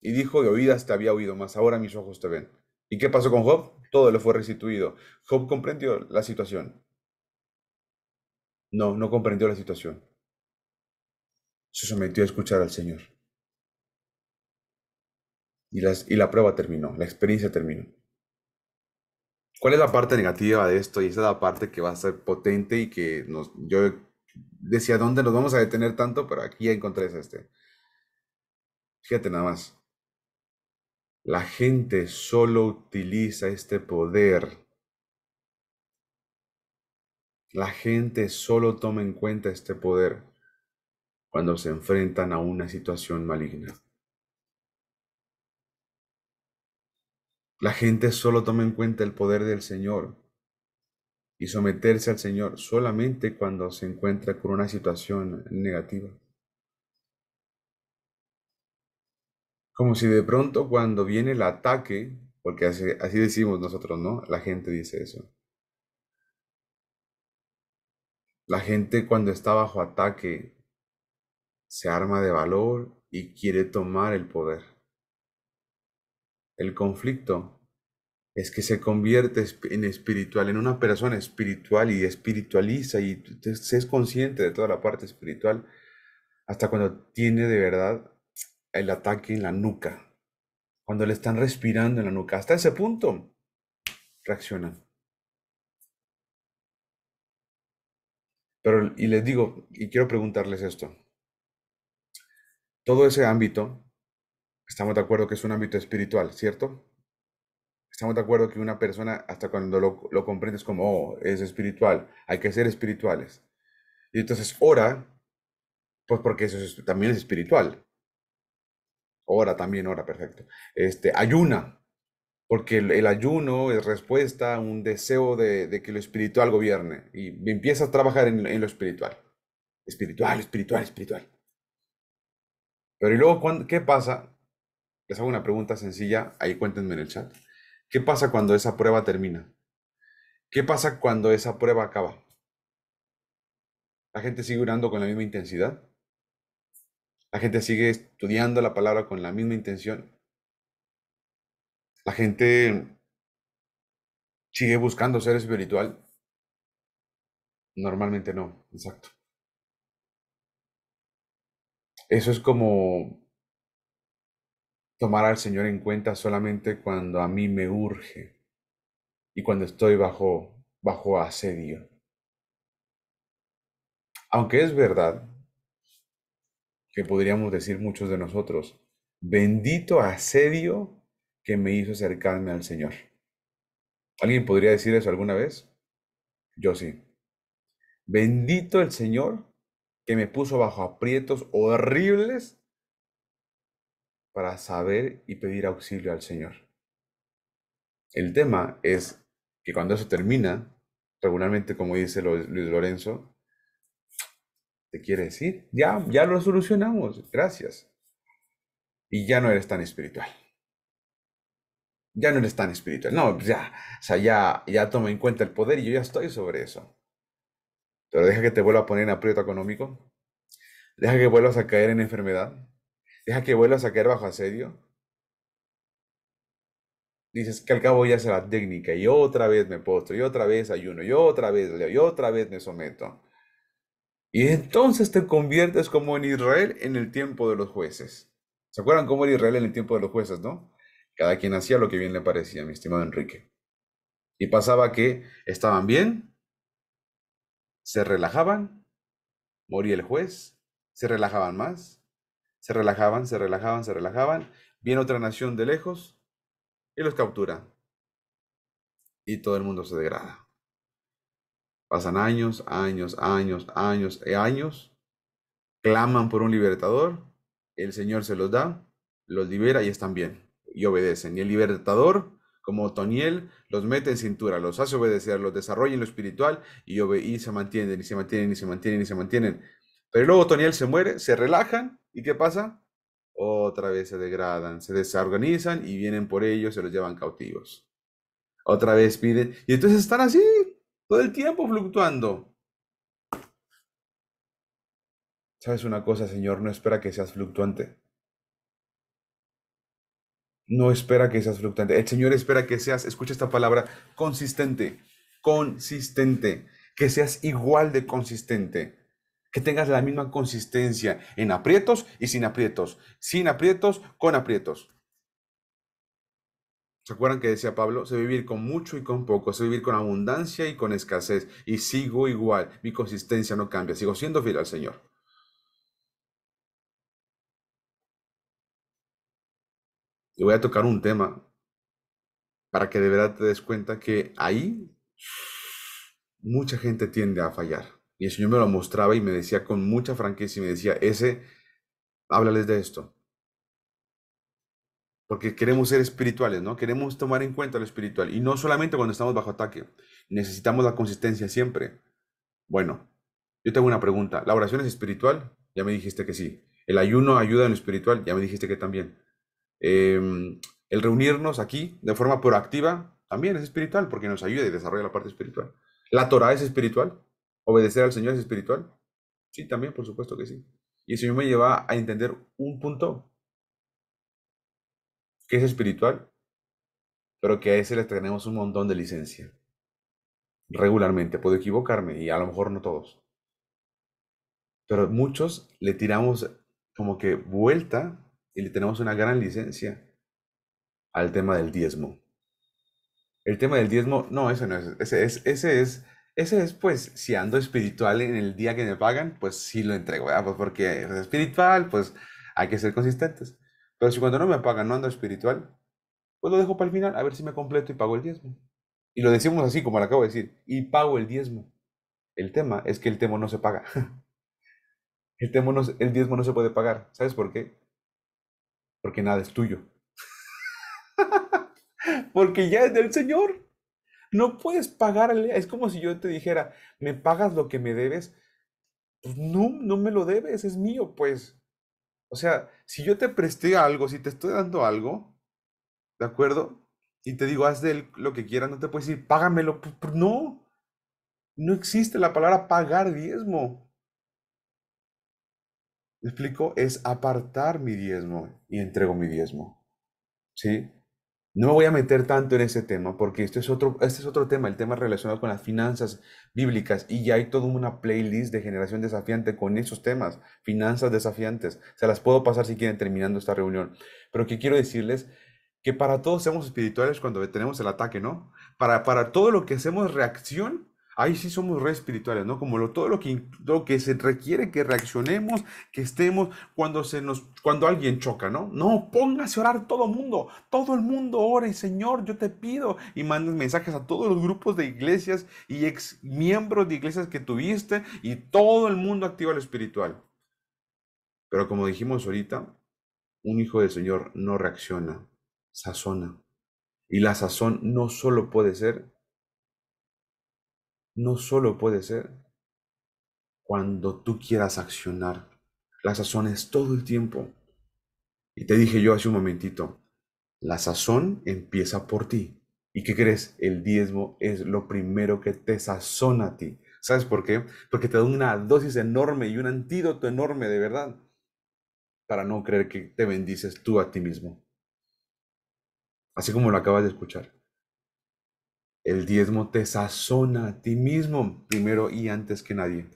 Y dijo, de oídas te había oído, mas ahora mis ojos te ven. ¿Y qué pasó con Job? Todo le fue restituido. Job comprendió la situación. No, no comprendió la situación. Se sometió a escuchar al Señor. Y, y la prueba terminó, la experiencia terminó. ¿Cuál es la parte negativa de esto? Y esa es la parte que va a ser potente y que nos, yo decía, ¿dónde nos vamos a detener tanto? Pero aquí ya encontré este. Fíjate nada más. La gente solo utiliza este poder. La gente solo toma en cuenta este poder cuando se enfrentan a una situación maligna. La gente solo toma en cuenta el poder del Señor y someterse al Señor solamente cuando se encuentra con una situación negativa. Como si de pronto cuando viene el ataque, porque así, decimos nosotros, ¿no? La gente dice eso. La gente cuando está bajo ataque se arma de valor y quiere tomar el poder el conflicto es que se convierte en espiritual, en una persona espiritual y espiritualiza y se es consciente de toda la parte espiritual hasta cuando tiene de verdad el ataque en la nuca, cuando le están respirando en la nuca. Hasta ese punto reaccionan. Pero, y les digo, y quiero preguntarles esto. Todo ese ámbito Estamos de acuerdo que es un ámbito espiritual, ¿cierto? Estamos de acuerdo que una persona, hasta cuando lo, comprendes como, oh, es espiritual, hay que ser espirituales. Y entonces ora, pues porque eso también es espiritual. Ora, también ora, perfecto. Este, ayuna, porque el, ayuno es respuesta a un deseo de, que lo espiritual gobierne y empieza a trabajar en, en, lo espiritual. Espiritual, espiritual, espiritual. Pero ¿y luego ¿qué pasa les hago una pregunta sencilla, ahí cuéntenme en el chat. ¿Qué pasa cuando esa prueba termina? ¿Qué pasa cuando esa prueba acaba? ¿La gente sigue orando con la misma intensidad? ¿La gente sigue estudiando la palabra con la misma intención? ¿La gente sigue buscando ser espiritual? Normalmente no, exacto. Eso es como tomar al Señor en cuenta solamente cuando a mí me urge y cuando estoy bajo, bajo asedio. Aunque es verdad que podríamos decir muchos de nosotros, bendito asedio que me hizo acercarme al Señor. ¿Alguien podría decir eso alguna vez? Yo sí. Bendito el Señor que me puso bajo aprietos horribles para saber y pedir auxilio al Señor. El tema es que cuando eso termina, regularmente, como dice Luis Lorenzo, te quiere decir, ya, ya lo solucionamos, gracias. Y ya no eres tan espiritual. Ya no eres tan espiritual. No, ya, o sea, ya, ya toma en cuenta el poder y yo ya estoy sobre eso. Pero deja que te vuelva a poner en aprieto económico. Deja que vuelvas a caer en enfermedad. Deja que vuelvas a caer bajo asedio. Dices que al cabo ya será técnica y otra vez me postro, y otra vez ayuno, y otra vez leo, y otra vez me someto. Y entonces te conviertes como en Israel en el tiempo de los jueces. ¿Se acuerdan cómo era Israel en el tiempo de los jueces, no? Cada quien hacía lo que bien le parecía, mi estimado Enrique. Y pasaba que estaban bien, se relajaban, moría el juez, se relajaban más, se relajaban, se relajaban, se relajaban. Viene otra nación de lejos y los captura. Y todo el mundo se degrada. Pasan años, años, años, años y eh, años. Claman por un libertador. El Señor se los da, los libera y están bien. Y obedecen. Y el libertador como Toniel los mete en cintura, los hace obedecer, los desarrolla en lo espiritual y, se mantienen, y se mantienen, y se mantienen, y se mantienen. Pero luego Toniel se muere, se relajan ¿Y qué pasa? Otra vez se degradan, se desorganizan y vienen por ellos, se los llevan cautivos. Otra vez piden. Y entonces están así, todo el tiempo fluctuando. ¿Sabes una cosa, Señor? No espera que seas fluctuante. No espera que seas fluctuante. El Señor espera que seas, escucha esta palabra, consistente. Consistente. Que seas igual de consistente que tengas la misma consistencia en aprietos y sin aprietos, sin aprietos, con aprietos. ¿Se acuerdan que decía Pablo? Se vivir con mucho y con poco, se vivir con abundancia y con escasez. Y sigo igual, mi consistencia no cambia, sigo siendo fiel al Señor. Y voy a tocar un tema para que de verdad te des cuenta que ahí mucha gente tiende a fallar. Y el Señor me lo mostraba y me decía con mucha franqueza y me decía, ese, háblales de esto. Porque queremos ser espirituales, ¿no? Queremos tomar en cuenta lo espiritual. Y no solamente cuando estamos bajo ataque. Necesitamos la consistencia siempre. Bueno, yo tengo una pregunta. ¿La oración es espiritual? Ya me dijiste que sí. ¿El ayuno ayuda en lo espiritual? Ya me dijiste que también. Em, el reunirnos aquí de forma proactiva también es espiritual porque nos ayuda y desarrolla la parte espiritual. ¿La Torah es espiritual? ¿Obedecer al Señor es espiritual? Sí, también, por supuesto que sí. Y el Señor me lleva a entender un punto que es espiritual, pero que a ese le tenemos un montón de licencia. Regularmente, puedo equivocarme y a lo mejor no todos. Pero muchos le tiramos como que vuelta y le tenemos una gran licencia al tema del diezmo. El tema del diezmo, no, ese no ese es, ese es ese es, pues, si ando espiritual en el día que me pagan, pues sí lo entrego, Pues porque es espiritual, pues hay que ser consistentes. Pero si cuando no me pagan no ando espiritual, pues lo dejo para el final, a ver si me completo y pago el diezmo. Y lo decimos así, como lo acabo de decir, y pago el diezmo. El tema es que el temo no se paga. *laughs* El, temo no, el diezmo no se puede pagar. ¿Sabes por qué? Porque nada es tuyo. *laughs* porque ya es del Señor. No puedes pagarle. Es como si yo te dijera, ¿me pagas lo que me debes? Pues no, no me lo debes, es mío, pues. O sea, si yo te presté algo, si te estoy dando algo, ¿de acuerdo? Y te digo, haz de él lo que quieras, no te puedes decir, págamelo. Pues, no, no existe la palabra pagar diezmo. ¿Me explico? Es apartar mi diezmo y entrego mi diezmo. ¿Sí? No me voy a meter tanto en ese tema porque este es otro, este es otro tema, el tema relacionado con las finanzas bíblicas y ya hay toda una playlist de generación desafiante con esos temas, finanzas desafiantes. Se las puedo pasar si quieren terminando esta reunión. Pero que quiero decirles que para todos somos espirituales cuando tenemos el ataque, ¿no? Para, para todo lo que hacemos reacción ahí sí somos re espirituales, ¿no? Como todo lo que, se requiere que reaccionemos, que estemos cuando, se nos, cuando alguien choca, ¿no? No, póngase a orar todo el mundo, todo el mundo ore, Señor, yo te pido y mandes mensajes a todos los grupos de iglesias y ex de iglesias que tuviste y todo el mundo activa lo espiritual. Pero como dijimos ahorita, un hijo del Señor no reacciona, sazona. Y la sazón no solo puede ser no solo puede ser cuando tú quieras accionar. La sazón es todo el tiempo. Y te dije yo hace un momentito, la sazón empieza por ti. ¿Y qué crees? El diezmo es lo primero que te sazona a ti. ¿Sabes por qué? Porque te da una dosis enorme y un antídoto enorme de verdad para no creer que te bendices tú a ti mismo. Así como lo acabas de escuchar. El diezmo te sazona a ti mismo primero y antes que nadie.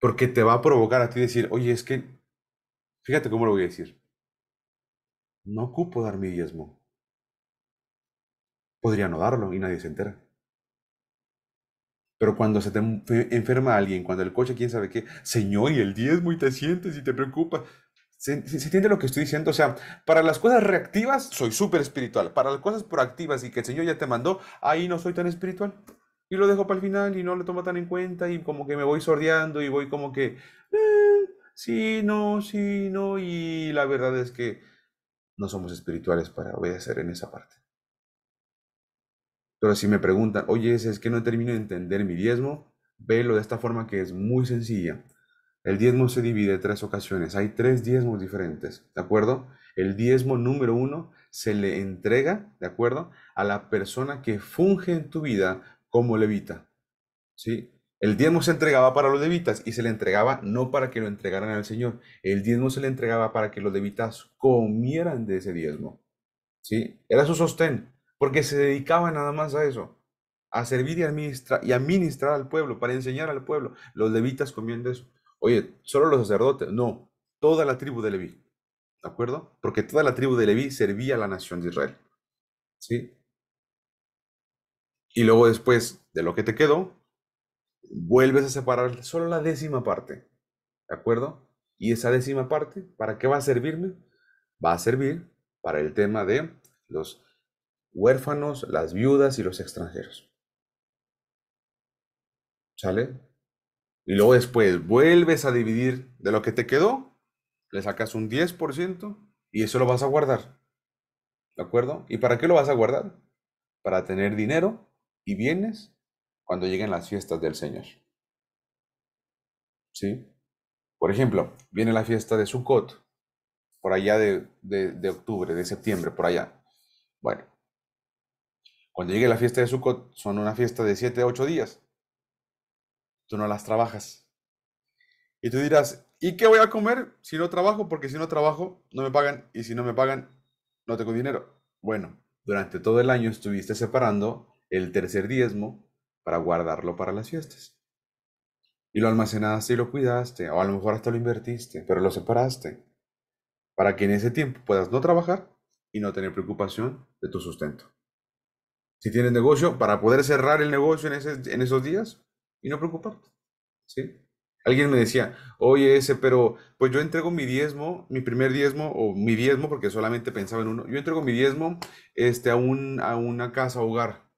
Porque te va a provocar a ti decir, oye, es que, fíjate cómo lo voy a decir. No ocupo dar mi diezmo. Podría no darlo y nadie se entera. Pero cuando se te enferma alguien, cuando el coche, quién sabe qué, Señor, y el diezmo y te sientes y te preocupa. ¿Se, entiende lo que estoy diciendo? O sea, para las cosas reactivas soy súper espiritual. Para las cosas proactivas y que el Señor ya te mandó, ahí no soy tan espiritual. Y lo dejo para el final y no lo tomo tan en cuenta y como que me voy sordeando y voy como que, eh, sí, no, sí, no. Y la verdad es que no somos espirituales para hacer en esa parte. Pero si me preguntan, oye, es que no termino de entender mi diezmo, velo de esta forma que es muy sencilla. El diezmo se divide en tres ocasiones. Hay tres diezmos diferentes, ¿de acuerdo? El diezmo número uno se le entrega, ¿de acuerdo? A la persona que funge en tu vida como levita, ¿sí? El diezmo se entregaba para los levitas y se le entregaba no para que lo entregaran al Señor. El diezmo se le entregaba para que los levitas comieran de ese diezmo, ¿sí? Era su sostén, porque se dedicaba nada más a eso a servir y, administrar, y administrar al pueblo, para enseñar al pueblo. Los levitas comían de eso. Oye, solo los sacerdotes. No, toda la tribu de Leví. ¿De acuerdo? Porque toda la tribu de Leví servía a la nación de Israel. ¿Sí? Y luego después de lo que te quedó, vuelves a separar solo la décima parte. ¿De acuerdo? Y esa décima parte, ¿para qué va a servirme? Va a servir para el tema de los huérfanos, las viudas y los extranjeros. ¿Sale? Y luego después vuelves a dividir de lo que te quedó, le sacas un 10% y eso lo vas a guardar. ¿De acuerdo? ¿Y para qué lo vas a guardar? Para tener dinero y bienes cuando lleguen las fiestas del Señor. ¿Sí? Por ejemplo, viene la fiesta de Sukkot, por allá de, octubre, de septiembre, por allá. Bueno, cuando llegue la fiesta de Sukkot, son una fiesta de 7 a 8 días tú no las trabajas. Y tú dirás, ¿y qué voy a comer si no trabajo? Porque si no trabajo, no me pagan. Y si no me pagan, no tengo dinero. Bueno, durante todo el año estuviste separando el tercer diezmo para guardarlo para las fiestas. Y lo almacenaste y lo cuidaste, o a lo mejor hasta lo invertiste, pero lo separaste, para que en ese tiempo puedas no trabajar y no tener preocupación de tu sustento. Si tienes negocio, para poder cerrar el negocio en, en esos días, y no preocuparte. ¿sí? Alguien me decía, oye ese, pero pues yo entrego mi diezmo, mi primer diezmo, o mi diezmo, porque solamente pensaba en uno, yo entrego mi diezmo este, a, a una casa, hogar.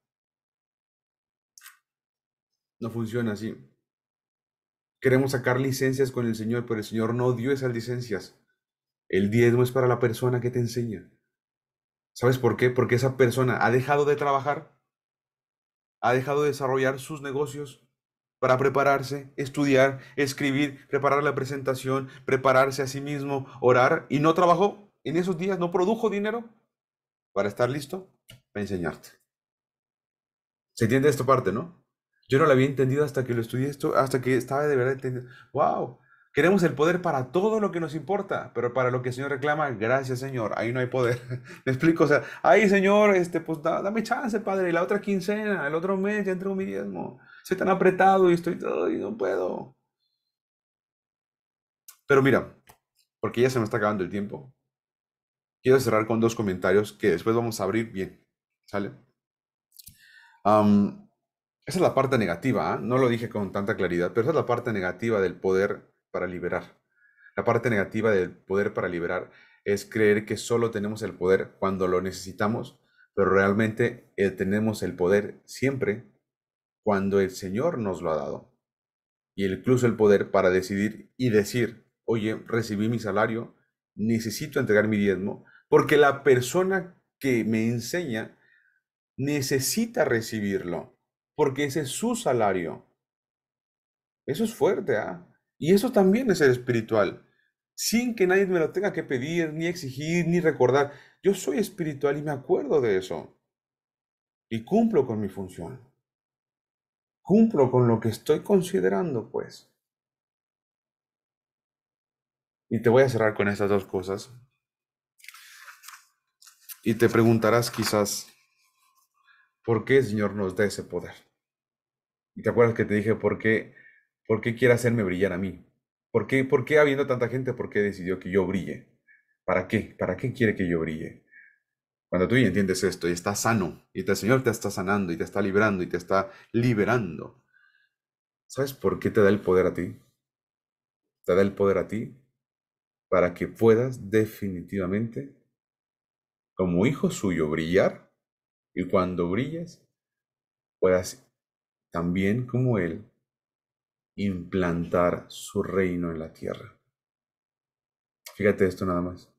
No funciona así. Queremos sacar licencias con el Señor, pero el Señor no dio esas licencias. El diezmo es para la persona que te enseña. ¿Sabes por qué? Porque esa persona ha dejado de trabajar, ha dejado de desarrollar sus negocios, para prepararse, estudiar, escribir, preparar la presentación, prepararse a sí mismo, orar, y no trabajó en esos días, no produjo dinero para estar listo para enseñarte. ¿Se entiende esta parte, no? Yo no la había entendido hasta que lo estudié esto, hasta que estaba de verdad entendiendo. ¡Wow! Queremos el poder para todo lo que nos importa, pero para lo que el Señor reclama, gracias Señor, ahí no hay poder. *laughs* Me explico, o sea, ay Señor, este, pues dame chance, Padre, la otra quincena, el otro mes ya entré un diezmo soy tan apretado y estoy, todo y no puedo. Pero mira, porque ya se me está acabando el tiempo, quiero cerrar con dos comentarios que después vamos a abrir bien, ¿sale? esa es la parte negativa, ¿ah? no lo dije con tanta claridad, pero esa es la parte negativa del poder para liberar. La parte negativa del poder para liberar es creer que solo tenemos el poder cuando lo necesitamos, pero realmente tenemos el poder siempre cuando el Señor nos lo ha dado. Y incluso el poder para decidir y decir, oye, recibí mi salario, necesito entregar mi diezmo, porque la persona que me enseña necesita recibirlo, porque ese es su salario. Eso es fuerte, ¿ah? Y eso también es ser espiritual, sin que nadie me lo tenga que pedir, ni exigir, ni recordar. Yo soy espiritual y me acuerdo de eso. Y cumplo con mi función cumplo con lo que estoy considerando, pues. Y te voy a cerrar con estas dos cosas. Y te preguntarás quizás, ¿por qué el Señor nos da ese poder? Y te acuerdas que te dije, ¿por qué, por qué quiere hacerme brillar a mí? ¿Por qué, ¿Por qué habiendo tanta gente, por qué decidió que yo brille? ¿Para qué? ¿Para qué quiere que yo brille? Cuando tú entiendes esto y estás sano, y el Señor te está sanando, y te está librando, y te está liberando, ¿sabes por qué te da el poder a ti? Te da el poder a ti para que puedas definitivamente, como hijo suyo, brillar, y cuando brillas puedas también como Él implantar su reino en la tierra. Fíjate esto nada más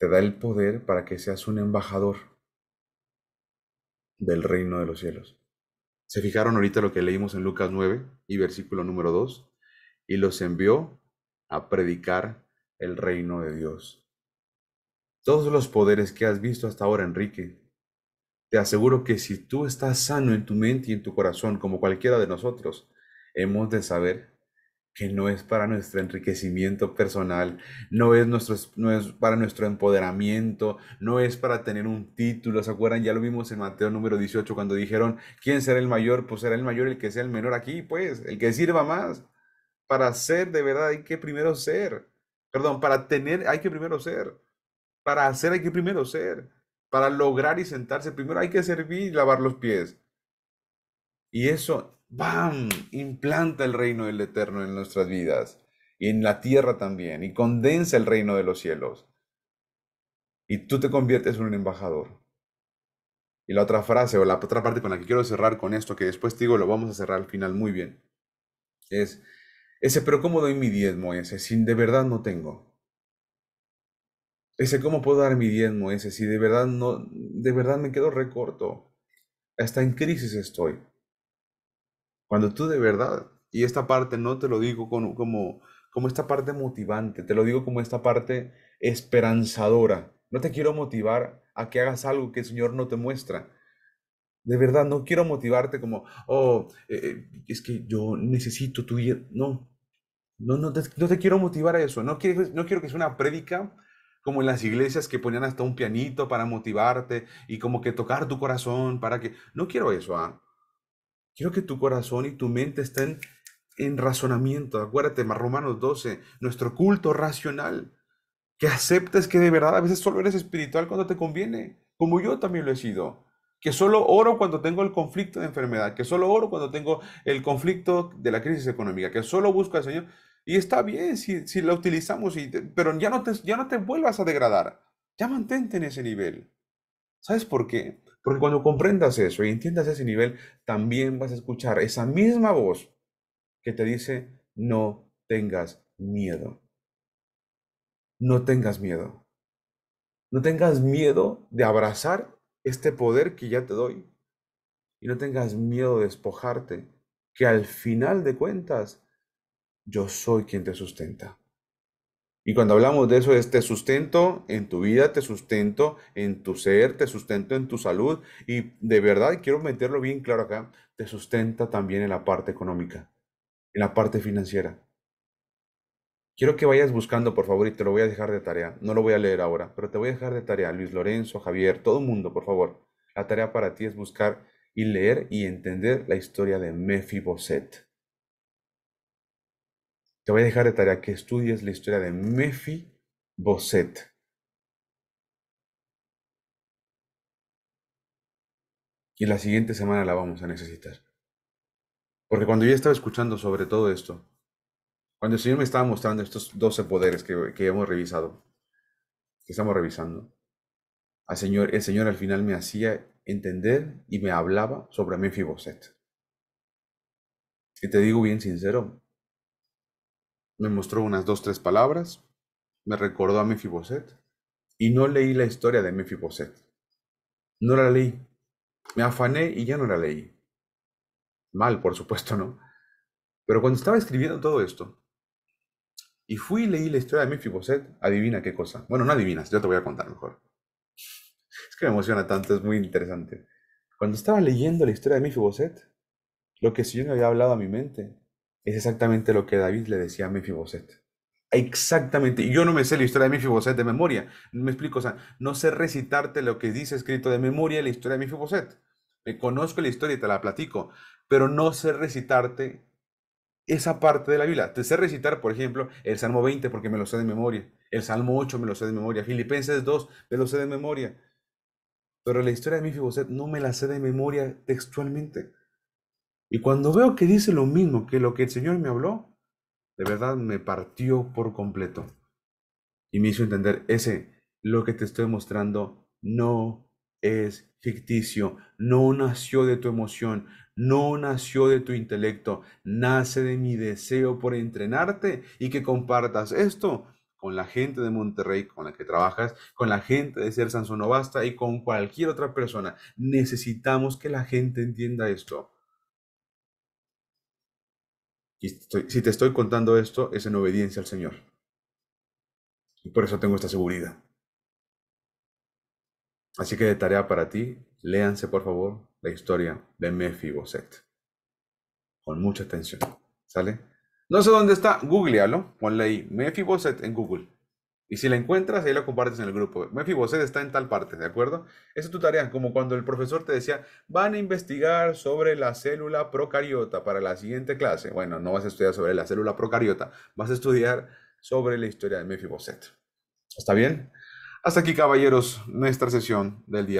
te da el poder para que seas un embajador del reino de los cielos. ¿Se fijaron ahorita lo que leímos en Lucas 9 y versículo número 2? Y los envió a predicar el reino de Dios. Todos los poderes que has visto hasta ahora, Enrique, te aseguro que si tú estás sano en tu mente y en tu corazón, como cualquiera de nosotros, hemos de saber que no es para nuestro enriquecimiento personal, no es, nuestro, no es para nuestro empoderamiento, no es para tener un título, ¿se acuerdan? Ya lo vimos en Mateo número 18 cuando dijeron, ¿quién será el mayor? Pues será el mayor el que sea el menor aquí, pues, el que sirva más. Para ser de verdad hay que primero ser. Perdón, para tener hay que primero ser. Para hacer hay que primero ser. Para lograr y sentarse primero hay que servir y lavar los pies. Y eso ¡Bam! Implanta el reino del Eterno en nuestras vidas y en la tierra también, y condensa el reino de los cielos. Y tú te conviertes en un embajador. Y la otra frase o la otra parte con la que quiero cerrar con esto, que después te digo, lo vamos a cerrar al final muy bien, es ese, pero ¿cómo doy mi diezmo ese si de verdad no tengo? Ese, ¿cómo puedo dar mi diezmo ese si de verdad no, de verdad me quedo recorto? Hasta en crisis estoy. Cuando tú de verdad, y esta parte no te lo digo como, como esta parte motivante, te lo digo como esta parte esperanzadora. No te quiero motivar a que hagas algo que el Señor no te muestra. De verdad, no quiero motivarte como, oh, eh, eh, es que yo necesito tu... No, no, no te, no te quiero motivar a eso. No quiero, no quiero que sea una prédica como en las iglesias que ponían hasta un pianito para motivarte y como que tocar tu corazón para que... No quiero eso. ¿ah? Quiero que tu corazón y tu mente estén en razonamiento. Acuérdate, Romanos 12, nuestro culto racional. Que aceptes que de verdad a veces solo eres espiritual cuando te conviene, como yo también lo he sido. Que solo oro cuando tengo el conflicto de enfermedad, que solo oro cuando tengo el conflicto de la crisis económica, que solo busco al Señor. Y está bien si, la utilizamos, pero ya no, te, ya no te vuelvas a degradar. Ya mantente en ese nivel. ¿Sabes por qué? Porque cuando comprendas eso y entiendas ese nivel, también vas a escuchar esa misma voz que te dice, no tengas miedo. No tengas miedo. No tengas miedo de abrazar este poder que ya te doy. Y no tengas miedo de despojarte, que al final de cuentas, yo soy quien te sustenta. Y cuando hablamos de eso es te sustento en tu vida, te sustento en tu ser, te sustento en tu salud y de verdad quiero meterlo bien claro acá, te sustenta también en la parte económica, en la parte financiera. Quiero que vayas buscando, por favor, y te lo voy a dejar de tarea. No lo voy a leer ahora, pero te voy a dejar de tarea, Luis Lorenzo, Javier, todo el mundo, por favor. La tarea para ti es buscar y leer y entender la historia de Mefiboset. Te voy a dejar de tarea que estudies la historia de Mefi Boset. Y la siguiente semana la vamos a necesitar. Porque cuando yo estaba escuchando sobre todo esto, cuando el Señor me estaba mostrando estos 12 poderes que, que hemos revisado, que estamos revisando, al Señor, el Señor al final me hacía entender y me hablaba sobre Bosset. Y te digo bien sincero, me mostró unas dos, tres palabras, me recordó a Mefiboset y no leí la historia de Mefiboset. No la leí. Me afané y ya no la leí. Mal, por supuesto, ¿no? Pero cuando estaba escribiendo todo esto, y fui y leí la historia de Mefiboset, adivina qué cosa. Bueno, no adivinas, yo te voy a contar mejor. Es que me emociona tanto, es muy interesante. Cuando estaba leyendo la historia de Mefiboset, lo que si yo me había hablado a mi mente es exactamente lo que David le decía a Mefiboset. Exactamente. Yo no me sé la historia de Mefiboset de memoria. Me explico, o sea, no sé recitarte lo que dice escrito de memoria la historia de Mefiboset. Me conozco la historia y te la platico, pero no sé recitarte esa parte de la Biblia. Te sé recitar, por ejemplo, el Salmo 20 porque me lo sé de memoria, el Salmo 8 me lo sé de memoria, Filipenses 2 me lo sé de memoria, pero la historia de Mefiboset no me la sé de memoria textualmente. Y cuando veo que dice lo mismo que lo que el Señor me habló, de verdad me partió por completo. Y me hizo entender, ese, lo que te estoy mostrando no es ficticio, no nació de tu emoción, no nació de tu intelecto, nace de mi deseo por entrenarte y que compartas esto con la gente de Monterrey, con la que trabajas, con la gente de Ser Sansón y con cualquier otra persona. Necesitamos que la gente entienda esto. Y si te estoy contando esto, es en obediencia al Señor. Y por eso tengo esta seguridad. Así que de tarea para ti, léanse por favor la historia de Mefiboset. Con mucha atención. ¿Sale? No sé dónde está, googlealo. Ponle ahí Mefiboset en Google. Y si la encuentras, ahí la compartes en el grupo. Mefiboset está en tal parte, ¿de acuerdo? Esa es tu tarea, como cuando el profesor te decía, van a investigar sobre la célula procariota para la siguiente clase. Bueno, no vas a estudiar sobre la célula procariota, vas a estudiar sobre la historia de Mefiboset. ¿Está bien? Hasta aquí, caballeros, nuestra sesión del día.